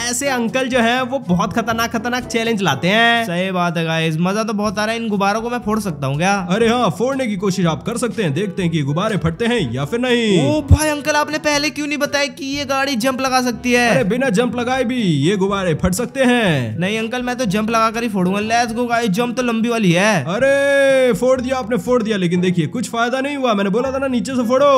ऐसे अंकल जो है वो बहुत खतरनाक खतरनाक चैलेंज लाते हैं सही बात है गाइज मजा तो बहुत आ रहा है इन गुब्बारों को मैं फोड़ सकता हूँ क्या अरे हाँ फोड़ने की कोशिश आप कर सकते हैं देखते हैं की गुब्बारे फटते हैं या फिर नहीं ओ भाई अंकल आपने पहले क्यूँ नहीं बताया की ये गाड़ी जंप लगा सकती है बिना जंप लगाए भी ये गुब्बारे फट सकते हैं नहीं अंकल मैं तो जंप लगा कर ही फोड़ूंगा लेट्स गो भाई जंप तो लंबी वाली है अरे फोड़ दिया आपने फोड़ दिया लेकिन देखिए कुछ फायदा नहीं हुआ मैंने बोला था ना नीचे से फोड़ो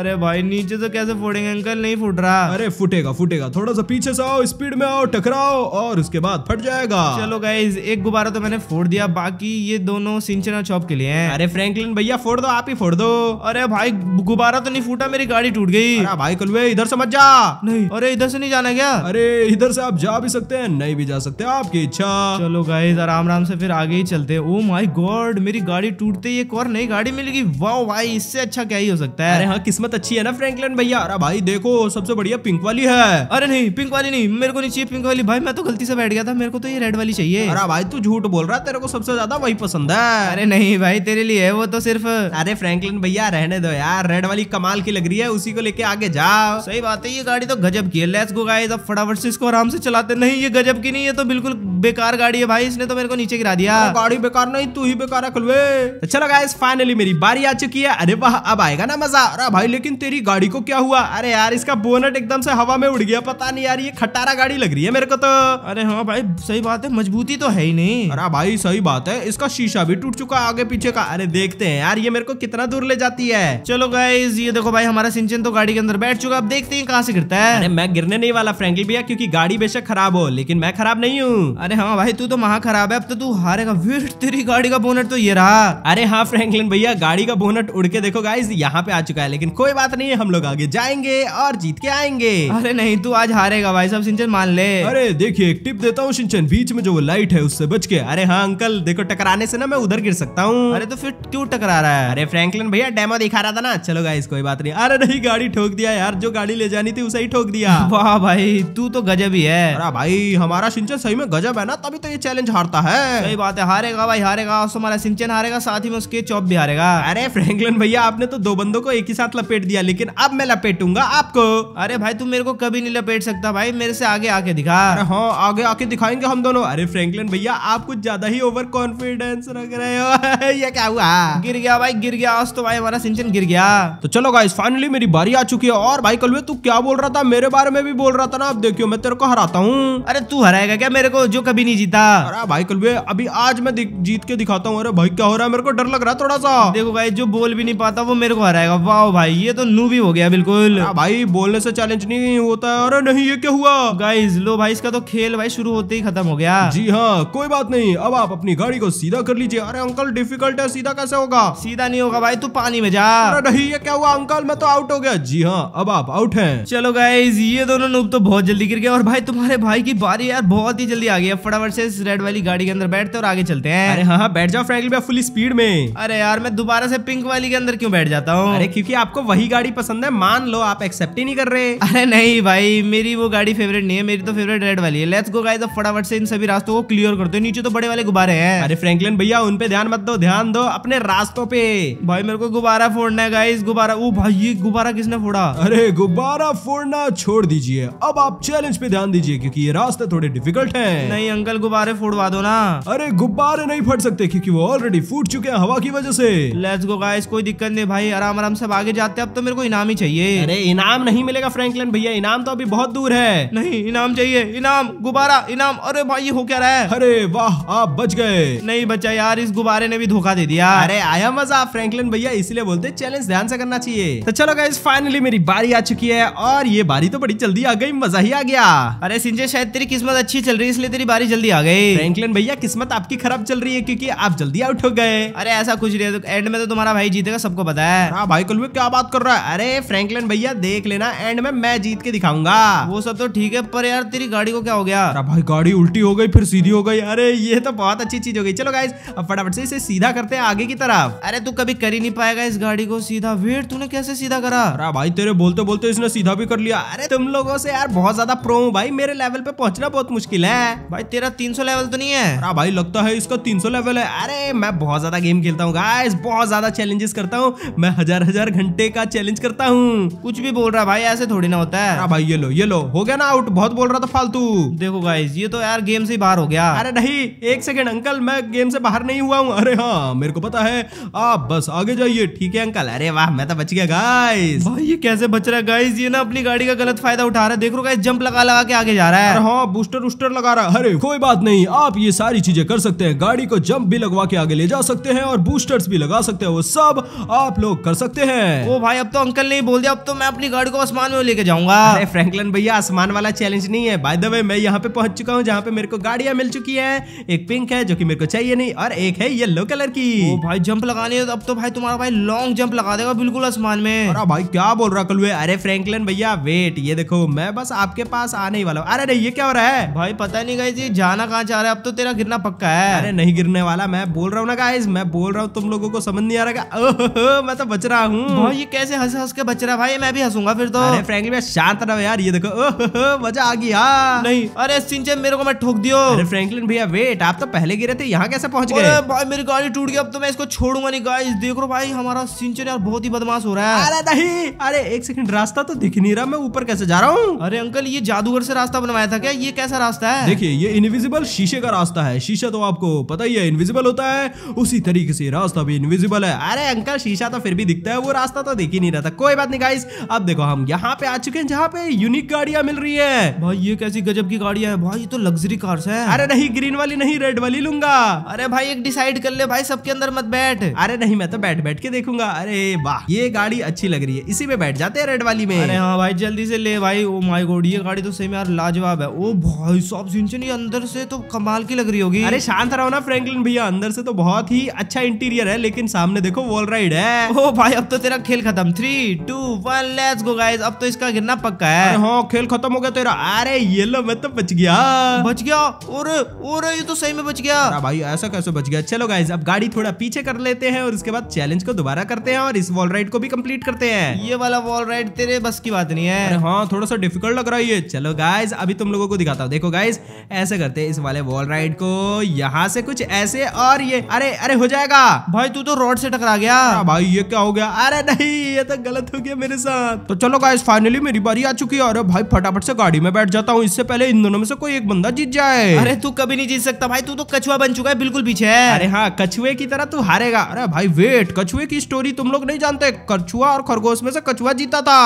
अरे भाई नीचे से कैसे फोड़ेंगे अंकल नहीं फूट रहा अरे फूटेगा फूटेगा थोड़ा सा पीछे से आओ स्पीड में आओ टकराओ और उसके बाद फट जाएगा चलो गाइज एक गुब्बारा तो मैंने फोड़ दिया बाकी ये दोनों सिंचना चौप के लिए अरे फ्रेंकलिन भैया फोड़ दो आप ही फोड़ दो अरे भाई गुब्बारा तो नहीं फूटा मेरी गाड़ी टूट गई भाई कलवे इधर से मत जा नहीं अरे इधर से नहीं जाना क्या अरे इधर से आप जा भी सकते हैं नहीं भी जा सकते आपकी इच्छा चलो गाइज आराम आराम से फिर आगे ही चलते हैं ओ माय गॉड मेरी गाड़ी टूटते ही एक और नई गाड़ी मिलेगी वाह भाई इससे अच्छा क्या ही हो सकता है अरे हाँ किस्मत अच्छी है ना फ्रैंकलिन भैया अरे भाई देखो सबसे बढ़िया पिंक वाली है अरे नहीं पिंक वाली नहीं मेरे को नहीं चाहिए पिंक वाली भाई मैं तो गलती से बैठ गया था मेरे को तो ये रेड वाली चाहिए अरे भाई तू झूठ बोल रहा तेरे को सबसे ज्यादा वही पसंद है अरे नहीं भाई तेरे लिए वो तो सिर्फ अरे फ्रेंकलिन भैया रहने दो यार रेड वाली कमाल की लग रही है उसी को लेके आगे जाओ सही बात है ये गाड़ी तो गजब की है लेट्स गो गाइस अब फटाफट से इसको आराम से चलाते नहीं ये गजब की नहीं है तो बिल्कुल बेकार गाड़ी है भाई इसने तो मेरे को नीचे गिरा लगा दिया गाड़ी बेकार नहीं तू ही बेकार खुलवे तो चलो गाइस फाइनली मेरी बारी आ चुकी है अरे वाह अब आएगा ना मजा अरे भाई लेकिन तेरी गाड़ी को क्या हुआ अरे यार इसका बोनट एकदम से हवा में उड़ गया पता नहीं यार ये खटारा गाड़ी लग रही है मेरे को तो अरे हाँ भाई सही बात है मजबूती तो है ही नहीं अरे भाई सही बात है इसका शीशा भी टूट चुका आगे पीछे का अरे देखते हैं यार ये मेरे को कितना दूर ले जाती है चलो गाइज ये देखो भाई हमारा सिंचन तो गाड़ी के अंदर बैठ चुका अब देखते हैं कहाँ से गिरता है अरे मैं गिरने नहीं वाला फ्रेंकली भैया क्यूँकी गाड़ी बेशक खराब हो लेकिन मैं खराब नहीं हूँ अरे हाँ भाई तू तो महा खराब है अब तो तू हारेगा वेट तेरी गाड़ी का बोनट तो ये रहा अरे हाँ फ्रैंकलिन भैया गाड़ी का बोनट उड़ के देखो गाइज यहाँ पे आ चुका है लेकिन कोई बात नहीं हम लोग आगे जाएंगे और जीत के आएंगे अरे नहीं तू आज हारेगा भाई साहब सिंचन मान ले अरे देखिए एक टिप देता हूँ सिंचन बीच में जो वो लाइट है उससे बच के अरे हाँ अंकल देखो टकराने से ना मैं उधर गिर सकता हूँ अरे तो फिर क्यों टकरा रहा है अरे फ्रैंकलिन भैया डेमो दिखा रहा था ना चलो गाइज कोई बात नहीं अरे नहीं गाड़ी ठोक दिया यार जो गाड़ी ले जानी थी उसे ही ठोक दिया वाह भाई तू तो गजब ही है भाई हमारा सिंचन सही में गजब है ना तभी तो ये चैलेंज हारता है ही बात है हारेगा भाई हारेगा और हमारा सिंचन हारेगा साथ ही में उसके चौप भी हारेगा अरे फ्रैंकलिन भैया आपने तो दो बंदों को एक ही साथ लपेट दिया लेकिन अब मैं लपेटूंगा आपको अरे भाई तुम मेरे को कभी नहीं लपेट सकता भाई मेरे से आगे आके दिखा हाँ आगे आके दिखाएंगे हम दोनों अरे फ्रेंकलिन भैया आप कुछ ज्यादा ही ओवर कॉन्फिडेंस रख रहे हो ये क्या हुआ गिर गया भाई गिर गया तो भाई हमारा सिंचन गिर गया तो चलो गाइस फाइनली मेरी बारी आ चुकी है और भाई कलवे तू क्या बोल रहा था मेरे बारे में भी बोल रहा था ना अब देखियो मैं तेरे को हराता हूँ अरे तू हराएगा क्या मेरे को जो कभी नहीं जीता अरे भाई कलवे अभी अभी आज मैं जीत के दिखाता हूँ अरे भाई क्या हो रहा है मेरे को डर लग रहा है थोड़ा सा देखो भाई जो बोल भी नहीं पाता वो मेरे को हराएगा वाह भाई ये तो नू भी हो गया बिल्कुल भाई बोलने से चैलेंज नहीं होता है अरे नहीं ये क्या हुआ गाइज लो भाई इसका तो खेल भाई शुरू होते ही खत्म हो गया जी हाँ कोई बात नहीं अब आप अपनी गाड़ी को सीधा कर लीजिए अरे अंकल डिफिकल्ट है सीधा कैसे होगा सीधा नहीं होगा भाई तू पानी में जा अरे नहीं ये क्या हुआ अंकल मैं तो आउट हो गया जी हाँ अब आप आउट है चलो गाइज ये दोनों नूब तो बहुत जल्दी गिर गया और भाई तुम्हारे भाई की बारी यार बहुत ही जल्दी आ गई फटाफट से रेड वाली गाड़ी के अंदर बैठ लेते और आगे चलते हैं अरे हाँ, हाँ बैठ जाओ फ्रैंकलिन भाई फुल स्पीड में अरे यार मैं दोबारा से पिंक वाली के अंदर क्यों बैठ जाता हूँ अरे क्योंकि आपको वही गाड़ी पसंद है मान लो आप एक्सेप्ट ही नहीं कर रहे अरे नहीं भाई मेरी वो गाड़ी फेवरेट नहीं है मेरी तो फेवरेट रेड वाली है लेट्स गो गाइस अब फटाफट से इन सभी रास्तों को क्लियर करते नीचे तो बड़े वाले गुब्बारे हैं अरे फ्रैंकलिन भैया उन पे ध्यान मत दो ध्यान दो अपने रास्तों पे भाई मेरे को गुब्बारा फोड़ना है गाइस गुब्बारा ओ भाई ये गुब्बारा किसने फोड़ा अरे गुब्बारा फोड़ना छोड़ दीजिए अब आप चैलेंज पे ध्यान दीजिए क्योंकि ये रास्ते थोड़े डिफिकल्ट है नहीं अंकल गुब्बारे फोड़वा दो ना अरे हमारे गुब्बारे नहीं फट सकते क्योंकि वो ऑलरेडी फूट चुके हैं हवा की वजह से लेट्स गो गाइस कोई दिक्कत नहीं भाई आराम आराम से आगे जाते हैं अब तो मेरे को इनाम ही चाहिए अरे इनाम नहीं मिलेगा फ्रैंकलिन भैया इनाम तो अभी बहुत दूर है नहीं इनाम चाहिए इनाम गुब्बारा इनाम अरे भाई हो क्या रहा है अरे वाह आप बच गए नहीं बचा यार इस गुब्बारे ने भी धोखा दे दिया अरे आया मजा फ्रैंकलिन भैया इसलिए बोलते चैलेंज ध्यान से करना चाहिए तो चलो गाइस फाइनली मेरी बारी आ चुकी है और ये बारी तो बड़ी जल्दी आ गई मजा ही आ गया अरे सिंजय शायद तेरी किस्मत अच्छी चल रही है इसलिए तेरी बारी जल्दी आ गई फ्रैंकलिन भैया किस्मत किस्मत आपकी खराब चल रही है क्योंकि आप जल्दी आउट हो गए अरे ऐसा कुछ नहीं है एंड तो में तो तुम्हारा भाई जीतेगा सबको पता है हाँ भाई कल क्या बात कर रहा है अरे फ्रेंकलिन भैया देख लेना एंड में मैं जीत के दिखाऊंगा वो सब तो ठीक है पर यार तेरी गाड़ी को क्या हो गया भाई गाड़ी उल्टी हो गई फिर सीधी हो गई अरे ये तो बहुत अच्छी चीज हो गई चलो गाइज अब फटाफट से इसे सीधा करते हैं आगे की तरफ अरे तू कभी कर ही नहीं पाएगा इस गाड़ी को सीधा वेट तूने कैसे सीधा करा अरे भाई तेरे बोलते बोलते इसने सीधा भी कर लिया अरे तुम लोगों से यार बहुत ज्यादा प्रो हूँ भाई मेरे लेवल पे पहुंचना बहुत मुश्किल है भाई तेरा तीन लेवल तो नहीं है भाई लगता है इसका 300 लेवल है अरे मैं बहुत ज्यादा गेम खेलता हूँ गाइस बहुत ज्यादा चैलेंजेस करता हूँ मैं हजार हजार घंटे का चैलेंज करता हूँ कुछ भी बोल रहा भाई ऐसे थोड़ी ना होता है हाँ भाई ये लो ये लो हो गया ना आउट बहुत बोल रहा था फालतू देखो गाइज ये तो यार गेम से बाहर हो गया अरे नहीं एक सेकेंड अंकल मैं गेम से बाहर नहीं हुआ हूँ अरे हाँ मेरे को पता है आप बस आगे जाइए ठीक है अंकल अरे वाह मैं तो बच गया गाइस भाई ये कैसे बच रहा है गाइस ये ना अपनी गाड़ी का गलत फायदा उठा रहा है देख रो गाइस जंप लगा लगा के आगे जा रहा है हाँ बूस्टर उस्टर लगा रहा है अरे कोई बात नहीं आप ये सारी चीजें कर सकते हैं गाड़ी को जंप भी लगवा के आगे ले जा सकते हैं और बूस्टर्स भी लगा सकते हैं वो सब आप लोग कर सकते हैं वो भाई अब तो अंकल ने बोल दिया अब तो मैं अपनी गाड़ी को आसमान में लेके जाऊंगा अरे फ्रैंकलिन भैया आसमान वाला चैलेंज नहीं है बाय द वे मैं यहाँ पे पहुंच चुका हूँ जहाँ पे मेरे को गाड़ियां मिल चुकी है एक पिंक है जो की मेरे को चाहिए नहीं और एक है येलो कलर की भाई जंप लगानी है तो अब तो भाई तुम्हारा भाई लॉन्ग जंप लगा देगा बिल्कुल आसमान में भाई क्या बोल रहा कल अरे फ्रेंकलन भैया वेट ये देखो मैं बस आपके पास आने ही वाला हूँ अरे ये क्या हो रहा है भाई पता नहीं गई जाना कहाँ जा रहा है अब तो तेरा गिरना पक्का है अरे नहीं गिरने वाला मैं बोल रहा हूँ ना गाइज मैं बोल रहा हूँ तुम लोगों को समझ नहीं आ रहा मैं तो बच रहा हूँ ये कैसे हंस हंस के बच रहा भाई मैं भी हंसूंगा फिर तो फ्रेंक मैं शांत रहा यार ये देखो मजा आ गया नहीं अरे सिंचे मेरे को मैं ठोक दियो अरे फ्रैंकलिन भैया वेट आप तो पहले गिरे थे यहाँ कैसे पहुंच गए भाई मेरी गाड़ी टूट गई अब तो मैं इसको छोड़ूंगा नहीं गाइस देख रहा भाई हमारा सिंचन यार बहुत ही बदमाश हो रहा है अरे नहीं अरे एक सेकंड रास्ता तो दिख नहीं रहा मैं ऊपर कैसे जा रहा हूँ अरे अंकल ये जादूगर से रास्ता बनवाया था क्या ये कैसा रास्ता है देखिये ये इनविजिबल शीशे का रास्ता है शीशे शीशा तो आपको पता ही है इनविजिबल होता है उसी तरीके से रास्ता भी इनविजिबल है अरे अंकल शीशा तो फिर भी दिखता है वो रास्ता तो दिख ही नहीं रहता कोई बात नहीं गाइस अब देखो हम यहाँ पे आ चुके हैं जहाँ पे यूनिक गाड़िया मिल रही है भाई ये कैसी गजब की गाड़िया है भाई ये तो लग्जरी कार है अरे नहीं ग्रीन वाली नहीं रेड वाली लूंगा अरे भाई एक डिसाइड कर ले भाई सबके अंदर मत बैठ अरे नहीं मैं तो बैठ बैठ के देखूंगा अरे वाह ये गाड़ी अच्छी लग रही है इसी में बैठ जाते हैं रेड वाली में अरे हाँ भाई जल्दी से ले भाई ओ माय गॉड ये गाड़ी तो सेम यार लाजवाब है ओ भाई साहब सिंचन अंदर से तो कमाल की लग रही होगी अरे शांत रहो ना फ्रैंकलिन भैया अंदर से तो बहुत ही अच्छा इंटीरियर है लेकिन सामने देखो वॉल राइड है ओ भाई अब तो तेरा खेल खत्म three two one let's go guys अब तो इसका गिरना पक्का है हाँ खेल खत्म हो गया तेरा अरे ये लो मैं तो बच गया बच गया और और ये तो सही में बच गया भाई ऐसा कैसे बच गया चलो गाइज अब गाड़ी थोड़ा पीछे कर लेते हैं और उसके बाद चैलेंज को दोबारा करते हैं और इस वॉल राइड को भी कम्प्लीट करते हैं ये वाला वॉल राइड तेरे बस की बात नहीं है हाँ थोड़ा सा डिफिकल्ट लग रहा है चलो गाइज अभी तुम लोगों को दिखाता हूँ देखो गाइज ऐसे करते हैं इस वाले वॉल राइड को यहाँ से कुछ ऐसे और ये अरे अरे हो जाएगा भाई तू तो रोड से टकरा गया हाँ भाई ये क्या हो गया अरे नहीं ये तो गलत हो गया मेरे साथ तो चलो गाइस फाइनली मेरी बारी आ चुकी है और भाई फटाफट से गाड़ी में बैठ जाता हूँ इससे पहले इन दोनों में से कोई एक बंदा जीत जाए अरे तू कभी नहीं जीत सकता भाई तू तो कछुआ बन चुका है बिल्कुल पीछे अरे हाँ कछुए की तरह तू हारेगा अरे भाई वेट कछुए की स्टोरी तुम लोग नहीं जानते कछुआ और खरगोश में से कछुआ जीता था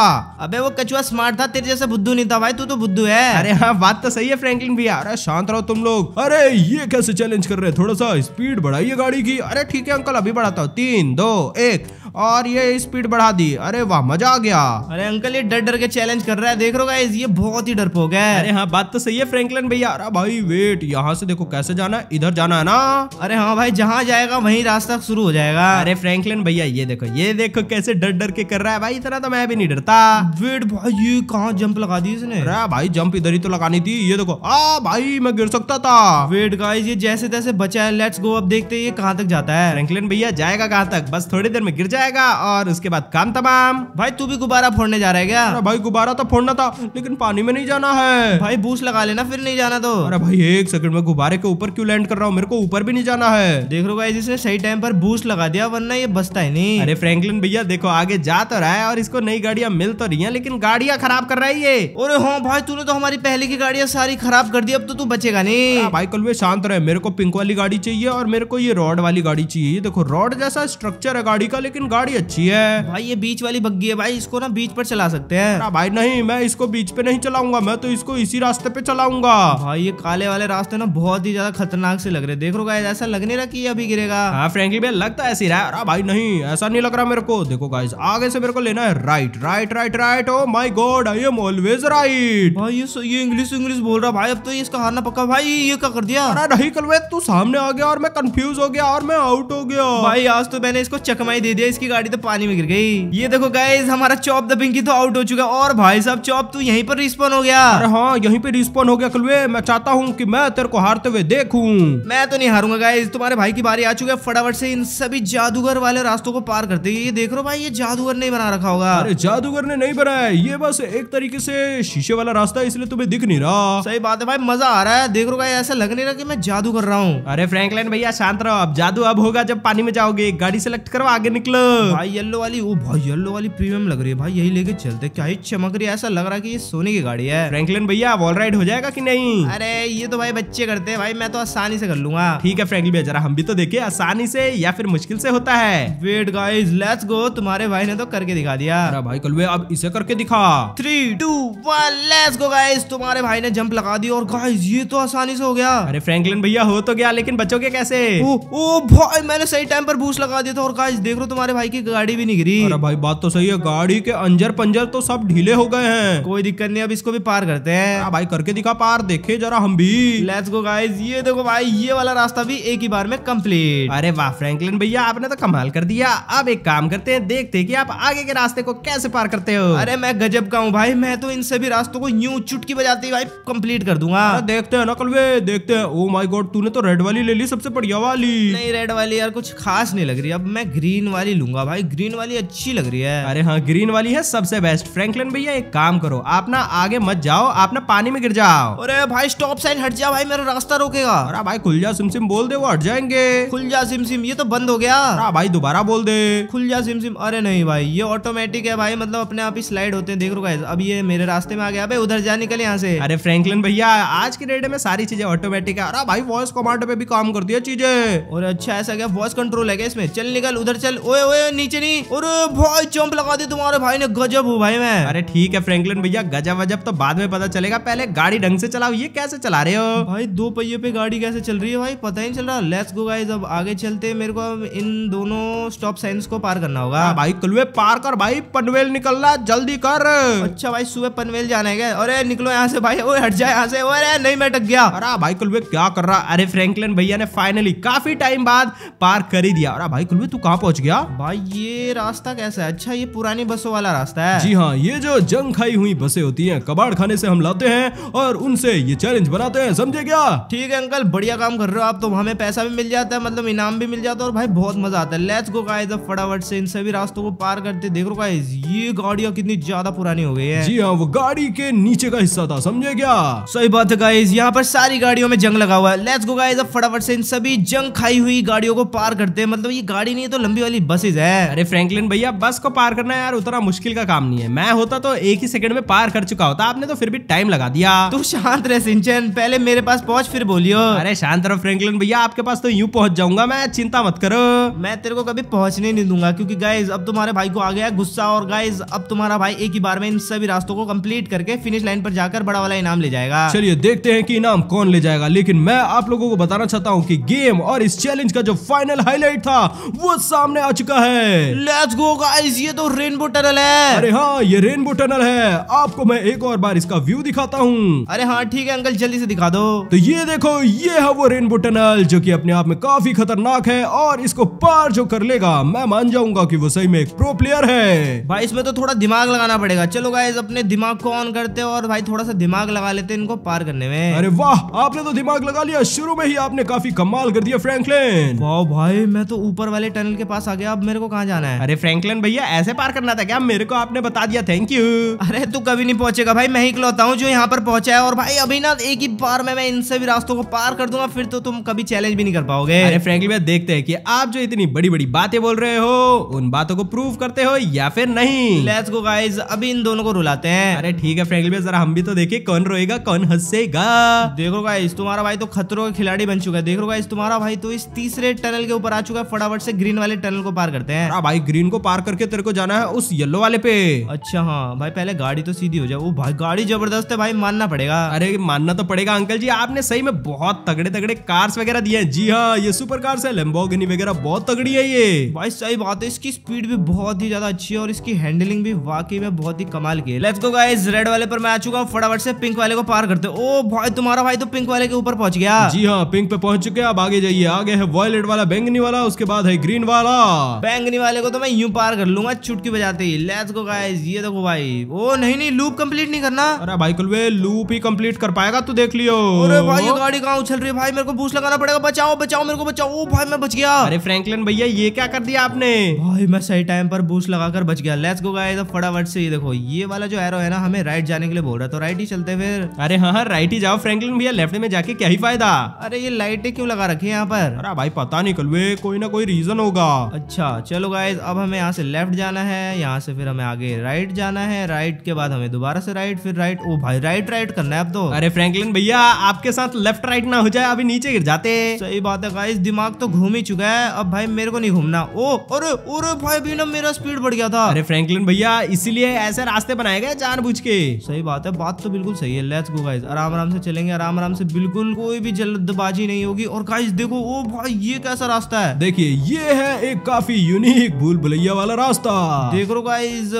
अबे वो कछुआ स्मार्ट था तेरे जैसे बुद्धू नहीं था भाई तू तो बुद्धू है अरे हाँ बात तो सही है फ्रेंकलिन भैया अरे शांत रहो तुम लोग अरे ये कैसे से चैलेंज कर रहे हैं थोड़ा सा स्पीड बढ़ाइए गाड़ी की अरे ठीक है अंकल अभी बढ़ाता हूँ तीन दो एक और ये स्पीड बढ़ा दी अरे वाह मजा आ गया अरे अंकल ये डर डर के चैलेंज कर रहा है देख रहे ये बहुत ही डरपोक है अरे हाँ बात तो सही है फ्रैंकलिन भैया अरे भाई वेट यहाँ से देखो कैसे जाना इधर जाना है ना अरे हाँ भाई जहाँ जाएगा वही रास्ता शुरू हो जाएगा अरे फ्रैंकलिन भैया ये देखो ये देखो कैसे डर डर के कर रहा है भाई इतना तो मैं भी नहीं डरता वेट भाई ये कहाँ जंप लगा दी इसने अरे भाई जंप इधर ही तो लगानी थी ये देखो आ भाई मैं गिर सकता था वेट गाइस ये जैसे तैसे बचा है लेट्स गो अब देखते हैं ये कहाँ तक जाता है फ्रेंकलन भैया जाएगा कहाँ तक बस थोड़ी देर में गिर जाए जाएगा और उसके बाद काम तमाम भाई तू भी गुब्बारा फोड़ने जा रहा है क्या अरे भाई गुब्बारा तो फोड़ना था लेकिन पानी में नहीं जाना है भाई बूस लगा लेना फिर नहीं जाना तो अरे भाई एक सेकंड में गुब्बारे के ऊपर क्यों लैंड कर रहा हूँ मेरे को ऊपर भी नहीं जाना है देख लो भाई जिसने सही टाइम पर बूस लगा दिया वरना ये बचता ही नहीं अरे फ्रेंकलिन भैया देखो आगे जा तो रहा है और इसको नई गाड़ियाँ मिल तो रही है लेकिन गाड़ियाँ खराब कर रहा है ये अरे हाँ भाई तूने तो हमारी पहले की गाड़िया सारी खराब कर दी अब तो तू बचेगा नहीं भाई कल वे शांत रहे मेरे को पिंक वाली गाड़ी चाहिए और मेरे को ये रॉड वाली गाड़ी चाहिए देखो रॉड जैसा स्ट्रक्चर है गाड़ी का लेकिन गाड़ी अच्छी है भाई ये बीच वाली बग्गी है भाई इसको ना बीच पर चला सकते हैं भाई नहीं मैं इसको बीच पे नहीं चलाऊंगा मैं तो इसको इसी रास्ते पे चलाऊंगा भाई ये काले वाले रास्ते ना बहुत ही ज्यादा खतरनाक से लग रहे देख रहा ऐसा लगने रहा की अभी गिरेगा हाँ फ्रेंकली भाई लगता है ऐसी रहा भाई नहीं ऐसा नहीं लग रहा मेरे को देखो गाइस आगे से मेरे को लेना है right right right right oh my god I am always right भाई ये इंग्लिश इंग्लिश बोल रहा भाई अब तो इसका हारना पक्का भाई ये क्या कर दिया अरे नहीं कल तू सामने आ गया और मैं कंफ्यूज हो गया और मैं आउट हो गया भाई आज तो मैंने इसको चकमाई दे दिया इस इसकी गाड़ी तो पानी में गिर गई ये देखो गाइज हमारा चौप द पिंकी तो आउट हो चुका और भाई साहब चौप तू यहीं पर रिस्पॉन हो गया हाँ यहीं पे रिस्पॉन हो गया कलवे मैं चाहता हूँ की मैं तेरे को हारते हुए देखू मैं तो नहीं हारूंगा गाइज तुम्हारे भाई की बारी आ चुका है फटाफट से इन सभी जादूगर वाले रास्तों को पार करते ये देख रहे भाई ये जादूगर नहीं बना रखा होगा अरे जादूगर ने नहीं बनाया ये बस एक तरीके से शीशे वाला रास्ता है इसलिए तुम्हें दिख नहीं रहा सही बात है भाई मजा आ रहा है देख रहा ऐसा लग नहीं रहा कि मैं जादू कर रहा हूँ अरे फ्रैंकलैंड भैया शांत रहो अब जादू अब होगा जब पानी में जाओगे गाड़ी सेलेक्ट करो आगे निकलो भाई येलो वाली वो भाई येलो वाली प्रीमियम लग रही है भाई यही लेके चलते क्या ही चमक रही है ऐसा लग रहा है की ये सोने की गाड़ी है फ्रेंकलिन भैया वॉल राइड हो जाएगा की नहीं अरे ये तो भाई बच्चे करते हैं भाई मैं तो आसानी से कर लूंगा ठीक है फ्रेंकलिन भैया जरा हम भी तो देखे आसानी से या फिर मुश्किल से होता है वेट गाइज लेट्स गो तुम्हारे भाई ने तो करके दिखा दिया अरे भाई कल अब इसे करके दिखा three two one let's go guys तुम्हारे भाई ने जंप लगा दी और गाइज ये तो आसानी से हो गया अरे फ्रेंकलिन भैया हो तो गया लेकिन बचोगे कैसे ओ, ओ भाई मैंने सही टाइम पर बूस्ट लगा दिया था और गाइज देख रहे तुम्हारे भाई की गाड़ी भी नहीं गिरी अरे भाई बात तो सही है गाड़ी के अंजर पंजर तो सब ढीले हो गए हैं कोई दिक्कत नहीं अब इसको भी पार करते हैं भाई करके दिखा पार देखे जरा हम भी लेट्स गो गाइस ये देखो भाई ये वाला रास्ता भी एक ही बार में कम्प्लीट अरे वाह फ्रैंकलिन भैया आपने तो कमाल कर दिया अब एक काम करते हैं देखते की आप आगे के रास्ते को कैसे पार करते हो अरे मैं गजब का हूँ भाई मैं तो इन सभी रास्तों को यूँ चुटकी बजाती भाई कम्प्लीट कर दूंगा देखते है ना कलवे देखते है ओ माई गॉड तूने तो रेड वाली ले ली सबसे बढ़िया वाली नहीं रेड वाली यार कुछ खास नहीं लग रही अब मैं ग्रीन वाली लूंगा दूंगा भाई ग्रीन वाली अच्छी लग रही है अरे हाँ ग्रीन वाली है सबसे बेस्ट फ्रैंकलिन भैया एक काम करो आप ना आगे मत जाओ आप ना पानी में गिर जाओ अरे भाई स्टॉप साइन हट जा भाई मेरा रास्ता रोकेगा अरे भाई खुल जा सिम सिम बोल दे वो हट जाएंगे खुल जा सिम सिम ये तो बंद हो गया अरे भाई दोबारा बोल दे खुल जा सिम सिम अरे नहीं भाई ये ऑटोमेटिक है भाई मतलब अपने आप ही स्लाइड होते हैं देख रो गाइस अब ये मेरे रास्ते में आ गया भाई उधर जा निकल यहाँ से अरे फ्रेंकलिन भैया आज के डेट में सारी चीजें ऑटोमेटिक है अरे भाई वॉइस कमांड पे भी काम करती है चीजें और अच्छा ऐसा क्या वॉइस कंट्रोल है इसमें चल निकल उधर चल ओए ओए नीचे नहीं और भाई चंप लगा दी तुम्हारे भाई ने गजब हूँ भाई मैं अरे ठीक है फ्रेंकलिन भैया गजब वजब तो बाद में पता चलेगा पहले गाड़ी ढंग से चलाओ ये कैसे चला रहे हो भाई दो पहियो पे गाड़ी कैसे चल रही है भाई पता ही नहीं चल रहा लेट्स गो गाइस अब आगे चलते मेरे को अब इन दोनों स्टॉप साइंस को पार करना होगा हाँ भाई कुलवे पार कर भाई पनवेल निकल रहा जल्दी कर अच्छा भाई सुबह पनवेल जाना है अरे निकलो यहाँ से भाई हट जाए यहाँ से अरे नहीं मैं टक गया अरे भाई कुलवे क्या कर रहा अरे फ्रेंकलिन भैया ने फाइनली काफी टाइम बाद पार कर ही दिया अरे भाई कुलवे तू कहाँ पहुंच गया भाई ये रास्ता कैसा है अच्छा ये पुरानी बसों वाला रास्ता है जी हाँ ये जो जंग खाई हुई बसें होती हैं कबाड़ खाने से हम लाते हैं और उनसे ये चैलेंज बनाते हैं समझे क्या ठीक है अंकल बढ़िया काम कर रहे हो आप तो हमें पैसा भी मिल जाता है मतलब इनाम भी मिल जाता है और भाई बहुत मजा आता है लेट्स गो गाइस अब फटाफट से इन सभी रास्तों को पार करते देख रो गाइस ये गाड़िया कितनी ज्यादा पुरानी हो गई है जी हाँ वो गाड़ी के नीचे का हिस्सा था समझे क्या सही बात है गाइज यहाँ पर सारी गाड़ियों में जंग लगा हुआ है लेट्स गो गाइज अब फटाफट से इन सभी जंग खाई हुई गाड़ियों को पार करते हैं मतलब ये गाड़ी नहीं तो लंबी वाली बस बॉक्सेस हैं अरे फ्रैंकलिन भैया बस को पार करना यार उतना मुश्किल का काम नहीं है मैं होता तो एक ही सेकंड में पार कर चुका होता आपने तो फिर भी टाइम लगा दिया तू शांत रहे सिंचन पहले मेरे पास पहुंच फिर बोलियो अरे शांत रहो फ्रेंकलिन भैया आपके पास तो यूँ पहुंच जाऊंगा मैं चिंता मत करो मैं तेरे को कभी पहुंचने नहीं दूंगा क्योंकि गाइज अब तुम्हारे भाई को आ गया गुस्सा और गाइज अब तुम्हारा भाई एक ही बार में इन सभी रास्तों को कम्प्लीट करके फिनिश लाइन पर जाकर बड़ा वाला इनाम ले जाएगा चलिए देखते हैं की इनाम कौन ले जाएगा लेकिन मैं आप लोगों को बताना चाहता हूँ की गेम और इस चैलेंज का जो फाइनल हाईलाइट था वो सामने आ चुका है लेट्स गो गाइस ये तो रेनबो टनल है अरे हाँ ये रेनबो टनल है आपको मैं एक और बार इसका व्यू दिखाता हूँ अरे हाँ ठीक है अंकल जल्दी से दिखा दो तो ये देखो ये है वो रेनबो टनल जो कि अपने आप में काफी खतरनाक है और इसको पार जो कर लेगा मैं मान जाऊंगा की वो सही में एक प्रो प्लेयर है भाई इसमें तो थोड़ा दिमाग लगाना पड़ेगा चलो गाइज अपने दिमाग को ऑन करते और भाई थोड़ा सा दिमाग लगा लेते हैं इनको पार करने में अरे वाह आपने तो दिमाग लगा लिया शुरू में ही आपने काफी कमाल कर दिया फ्रैंकलिन वाह भाई मैं तो ऊपर वाले टनल के पास आ गया अब मेरे को कहा जाना है अरे फ्रैंकलिन भैया ऐसे पार करना था क्या मेरे को आपने बता दिया थैंक यू अरे तू कभी नहीं पहुंचेगा भाई मैं ही इकलौता हूँ जो यहाँ पर पहुंचा है और भाई अभी ना एक ही बार में मैं इन सभी रास्तों को पार कर दूंगा फिर तो तुम कभी चैलेंज भी नहीं कर पाओगे अरे फ्रेंकली भैया देखते है की आप जो इतनी बड़ी बड़ी बातें बोल रहे हो उन बातों को प्रूव करते हो या फिर नहीं लेट्स गो गाइज अभी इन दोनों को रुलाते हैं अरे ठीक है फ्रेंकली भैया जरा हम भी तो देखे कौन रोएगा कौन हंसेगा देखो गाइज तुम्हारा भाई तो खतरों का खिलाड़ी बन चुका है देखो गाइज तुम्हारा भाई तो इस तीसरे टनल के ऊपर आ चुका है फटाफट से ग्रीन वाले टनल को पार कर करते हैं आ भाई ग्रीन को पार करके तेरे को जाना है उस येलो वाले पे अच्छा हाँ भाई पहले गाड़ी तो सीधी हो जाए वो भाई गाड़ी जबरदस्त है भाई मानना पड़ेगा अरे मानना तो पड़ेगा अंकल जी आपने सही में बहुत तगड़े तगड़े कार्स वगैरह दिए हैं जी हाँ ये सुपर कार्स है लेम्बोगनी वगैरह बहुत तगड़ी है ये भाई सही बात है इसकी स्पीड भी बहुत ही ज्यादा अच्छी है और इसकी हैंडलिंग भी वाकई में बहुत ही कमाल की लेफ्ट को गाइस रेड वाले पर मैं आ चुका हूँ फटाफट से पिंक वाले को पार करते ओ भाई तुम्हारा भाई तो पिंक वाले के ऊपर पहुंच गया जी हाँ पिंक पे पहुंच चुके अब आगे जाइए आगे है वॉयलेट वाला बैंगनी वाला उसके बाद है ग्रीन वाला बैंगनी वाले को तो मैं यूं पार कर लूंगा चुटकी बजाते ही लेट्स गो गाइस ये देखो भाई ओ नहीं नहीं लूप कंप्लीट नहीं करना अरे भाई कुलवे लूप ही कंप्लीट कर पाएगा तू देख लियो अरे भाई ये गाड़ी कहाँ उछल रही है भाई मेरे को पूछ लगाना पड़ेगा बचाओ बचाओ मेरे को बचाओ ओ भाई मैं बच गया अरे फ्रैंकलिन भैया ये क्या कर दिया आपने भाई मैं सही टाइम पर बूस्ट लगाकर बच गया लेट्स गो गाइस फटाफट से ये देखो ये वाला जो एरो है ना हमें राइट जाने के लिए बोल रहा तो राइट ही चलते फिर अरे हाँ हाँ राइट ही जाओ फ्रैंकलिन भैया लेफ्ट में जाके क्या ही फायदा अरे ये लाइटें क्यों लगा रखी है यहाँ पर अरे भाई पता नहीं कलवे कोई ना कोई रीजन होगा अच्छा चलो गाइज अब हमें यहाँ से लेफ्ट जाना है यहाँ से फिर हमें आगे राइट जाना है राइट के बाद हमें दोबारा से राइट फिर राइट ओ भाई राइट राइट करना है अब तो अरे फ्रैंकलिन भैया आपके साथ लेफ्ट राइट ना हो जाए अभी नीचे गिर जाते सही बात है गाइज दिमाग तो घूम ही चुका है अब भाई मेरे को नहीं घूमना ओ अरे अरे भाई भी ना मेरा स्पीड बढ़ गया था अरे फ्रेंकलिन भैया इसीलिए ऐसे रास्ते बनाए गए जान के सही बात है बात तो बिल्कुल सही है लेट्स गो गाइज आराम आराम से चलेंगे आराम आराम से बिल्कुल कोई भी जल्दबाजी नहीं होगी और गाइज देखो ओ भाई ये कैसा रास्ता है देखिए ये है एक काफी यूनिक भूल भुलैया वाला रास्ता देख रो गाइज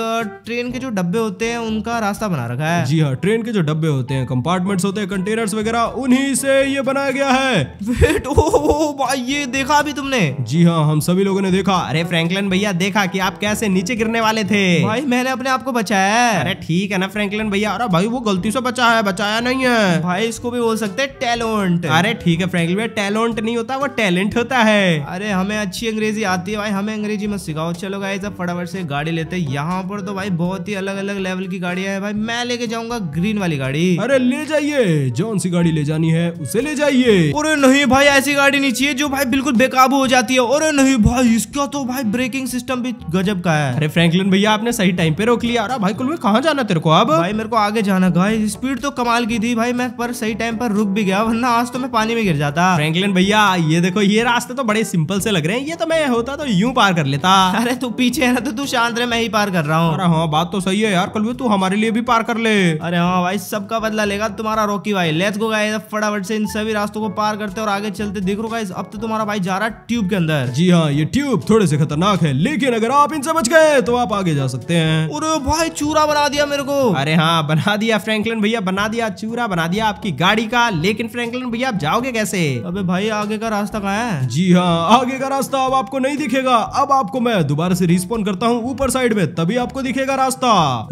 ट्रेन के जो डब्बे होते हैं उनका रास्ता बना रखा है जी हाँ ट्रेन के जो डब्बे होते हैं कंपार्टमेंट्स होते हैं कंटेनर्स वगैरह उन्हीं से ये बनाया गया है wait oh oh, oh, oh, भाई ये देखा अभी तुमने जी हाँ हम सभी लोगों ने देखा अरे फ्रेंकलन भैया देखा की आप कैसे नीचे गिरने वाले थे भाई मैंने अपने आप को बचाया है अरे ठीक है ना फ्रेंकलन भैया अरे भाई वो गलती से बचा है बचाया नहीं है भाई इसको भी बोल सकते हैं टैलेंट अरे ठीक है फ्रेंकलन भैया टैलेंट नहीं होता वो टैलेंट होता है अरे हमें अच्छी अंग्रेजी आती है भाई हमें अंग्रेजी मत सिखाओ चलो गाइज अब फटाफट से गाड़ी लेते हैं यहाँ पर तो भाई बहुत ही अलग अलग लेवल की गाड़ियां है भाई मैं लेके जाऊंगा ग्रीन वाली गाड़ी अरे ले जाइए जौन सी गाड़ी ले जानी है उसे ले जाइए और नहीं भाई ऐसी गाड़ी नहीं चाहिए जो भाई बिल्कुल बेकाबू हो जाती है और नहीं भाई इसका तो भाई ब्रेकिंग सिस्टम भी गजब का है अरे फ्रैंकलिन भैया आपने सही टाइम पे रोक लिया भाई कुल कहाँ जाना तेरे को अब भाई मेरे को आगे जाना गाइस स्पीड तो कमाल की थी भाई मैं पर सही टाइम पर रुक भी गया वरना आज तो मैं पानी में गिर जाता फ्रैंकलिन भैया ये देखो ये रास्ते तो बड़े सिंपल से लग रहे हैं ये तो मैं होता तो यूं पार कर लेता अरे तू पीछे है ना तो तू शांत रहे मैं ही पार कर रहा हूँ अरे हाँ बात तो सही है यार कलवे तू हमारे लिए भी पार कर ले अरे हाँ भाई सबका बदला लेगा तुम्हारा रोकी भाई लेट्स गो गाइस फटाफट से इन सभी रास्तों को पार करते और आगे चलते देख रो गाइस अब तो तुम्हारा भाई जा रहा है ट्यूब के अंदर जी हाँ ये ट्यूब थोड़े से खतरनाक है लेकिन अगर आप इनसे बच गए तो आप आगे जा सकते हैं अरे भाई चूरा बना दिया मेरे को अरे हाँ बना दिया फ्रैंकलिन भैया बना दिया चूरा बना दिया आपकी गाड़ी का लेकिन फ्रैंकलिन भैया आप जाओगे कैसे अबे भाई आगे का रास्ता कहाँ है जी हाँ आगे का रास्ता अब आपको नहीं दिखेगा अब आपको मैं दोबारा से रिस्पॉन्ड करता हूँ ऊपर साइड में तभी आपको दिखेगा रास्ता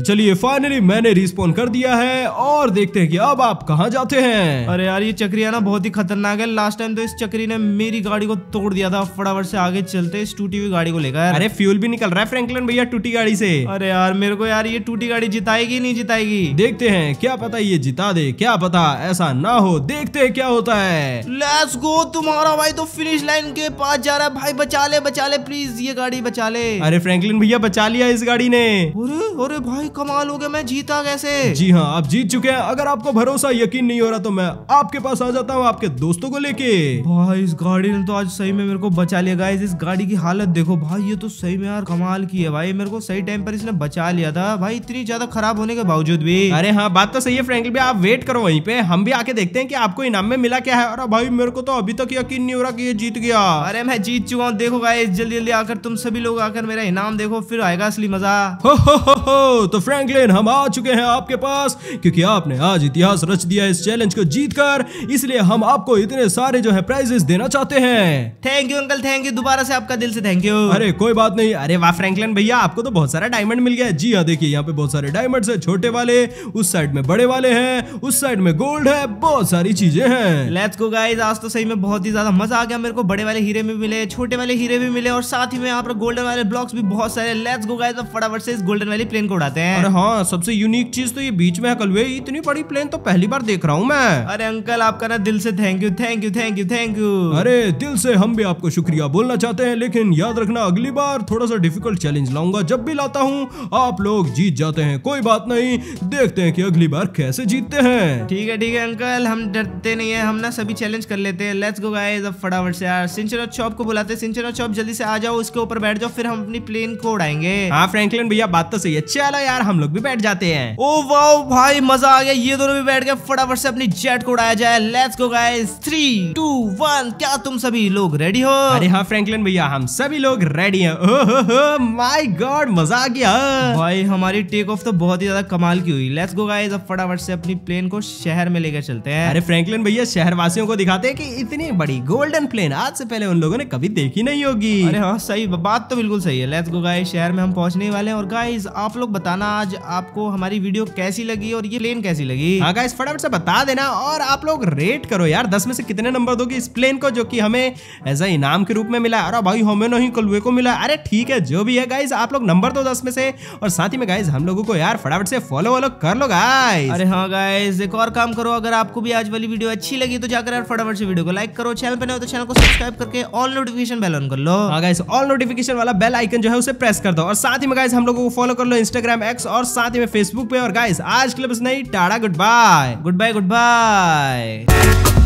चलिए फाइनली मैंने रिस्पॉन्ड कर दिया है और देखते हैं कि अब आप कहाँ जाते हैं अरे यार ये चक्री है ना बहुत ही खतरनाक है लास्ट टाइम तो इस चक्री ने मेरी गाड़ी को तोड़ दिया था फटाफट से आगे चलते इस टूटी हुई गाड़ी को लेकर अरे फ्यूल भी निकल रहा है फ्रेंकलिन भैया टूटी गाड़ी से अरे यार मेरे को यार ये टूटी गाड़ी जिताएगी नहीं जिताएगी देखते हैं क्या पता ये जिता दे क्या पता ऐसा ना हो देखते है क्या होता है लेट्स गो तुम्हारा भाई तो फिनिश लाइन के पास जा रहा है भाई बचा ले बचा ले प्लीज प्लीज ये गाड़ी बचा ले अरे फ्रैंकलिन भैया बचा लिया इस गाड़ी ने अरे अरे भाई कमाल हो गया मैं जीता कैसे जी हाँ आप जीत चुके हैं अगर आपको भरोसा यकीन नहीं हो रहा तो मैं आपके पास आ जाता हूँ आपके दोस्तों को लेके भाई इस गाड़ी ने तो आज सही में मेरे को बचा लिया गाइस इस गाड़ी की हालत देखो भाई ये तो सही में यार कमाल की है भाई मेरे को सही टाइम पर इसने बचा लिया था भाई इतनी ज्यादा खराब होने के बावजूद भी अरे हाँ बात तो सही है फ्रेंकलिन भैया आप वेट करो वहीं पे हम भी आके देखते हैं कि आपको इनाम में मिला क्या है और भाई मेरे को तो अभी तक यकीन नहीं हो रहा की ये जीत गया अरे मैं जीत चुका हूँ देखो भाई जल्दी जल्दी आकर तुम सभी लोग आकर मेरा इनाम देखो फिर आएगा असली मजा हो हो हो हो तो फ्रैंकलिन हम आ चुके हैं आपके पास क्योंकि आपने आज इतिहास रच दिया इस चैलेंज को जीत कर इसलिए हम आपको इतने सारे जो है प्राइजेस देना चाहते हैं thank you uncle thank you दोबारा से आपका दिल से थैंक यू अरे कोई बात नहीं अरे वाह फ्रेंकलिन भैया आपको तो बहुत सारा डायमंड मिल गया जी हाँ देखिए यहाँ पे बहुत सारे डायमंड है छोटे वाले उस साइड में बड़े वाले है उस साइड में गोल्ड है बहुत सारी चीजें हैं लेट्स गो गाइस आज तो सही में बहुत ही ज्यादा मजा आ गया मेरे को बड़े वाले हीरे भी मिले छोटे वाले हीरे भी मिले और साथ साथ ही में यहाँ पर गोल्डन वाले ब्लॉक्स भी बहुत सारे लेट्स गो गाइस फटाफट से इस गोल्डन वाली प्लेन को उड़ाते हैं अरे हाँ सबसे यूनिक चीज तो ये बीच में कलवे इतनी बड़ी प्लेन तो पहली बार देख रहा हूँ मैं अरे अंकल आपका ना दिल से thank you thank you thank you thank you अरे दिल से हम भी आपको शुक्रिया बोलना चाहते हैं लेकिन याद रखना अगली बार थोड़ा सा डिफिकल्ट चैलेंज लाऊंगा जब भी लाता हूँ आप लोग जीत जाते हैं कोई बात नहीं देखते हैं कि अगली बार कैसे जीतते हैं ठीक है ठीक है अंकल हम डरते नहीं है हम ना सभी चैलेंज कर लेते हैं लेट्स गो गाइस अब फटाफट से यार सिंचन और चौप को बुलाते हैं सिंचन और चौप जल्दी से आ जाओ जाओ उसके ऊपर बैठ जाओ फिर हम अपनी प्लेन को उड़ाएंगे हाँ फ्रेंकलिन भैया बात तो सही है चलो यार हम लोग भी बैठ जाते हैं ओ वाओ भाई मजा आ गया ये दोनों भी बैठ गए फटाफट से अपनी जेट को उड़ाया जाए let's go guys three two one क्या तुम सभी लोग रेडी हो अरे हाँ फ्रेंकलिन भैया हम सभी लोग रेडी है ओह माय गॉड मजा आ गया भाई हमारी टेक ऑफ तो बहुत ही ज्यादा कमाल की हुई लेट्स गो गाइस अब फटाफट से अपनी प्लेन को शहर में लेकर चलते हैं अरे फ्रेंकलिन भैया शहर वासियों को दिखाते हैं कि इतनी बड़ी गोल्डन प्लेन आज से पहले उन लोगों ने कभी देखी नहीं होगी अरे हाँ सही बात तो बिल्कुल सही है लेट्स गो गाइस शहर में हम पहुंचने वाले हैं और गाइस आप लोग बताना आज आपको हमारी वीडियो कैसी लगी और ये प्लेन कैसी लगी हाँ गाइस फटाफट से बता देना और आप लोग रेट करो यार दस में से कितने नंबर दोगे इस प्लेन को जो की हमें एज ए इनाम के रूप में मिला अरे भाई हमें नहीं कलुए को मिला अरे ठीक है जो भी है गाइज आप लोग नंबर दो दस में से और साथ ही में गाइज हम लोगों को यार फटाफट से फॉलो वॉलो कर लो गाइज अरे हाँ गाइज एक और काम करो अगर आपको भी आज वाली वीडियो अच्छी लगी तो जाकर यार फटाफट से वीडियो को लाइक करो चैनल पर नहीं हो तो चैनल को सब्सक्राइब करके ऑल नोटिफिकेशन बेल ऑन कर लो हाँ गाइस ऑल नोटिफिकेशन वाला बेल आइकन जो है उसे प्रेस कर दो और साथ ही में गाइस हम लोगों को फॉलो कर लो इंस्टाग्राम एक्स और साथ ही में फेसबुक पे और गाइस आज के लिए बस नहीं टाड़ा good bye good bye good bye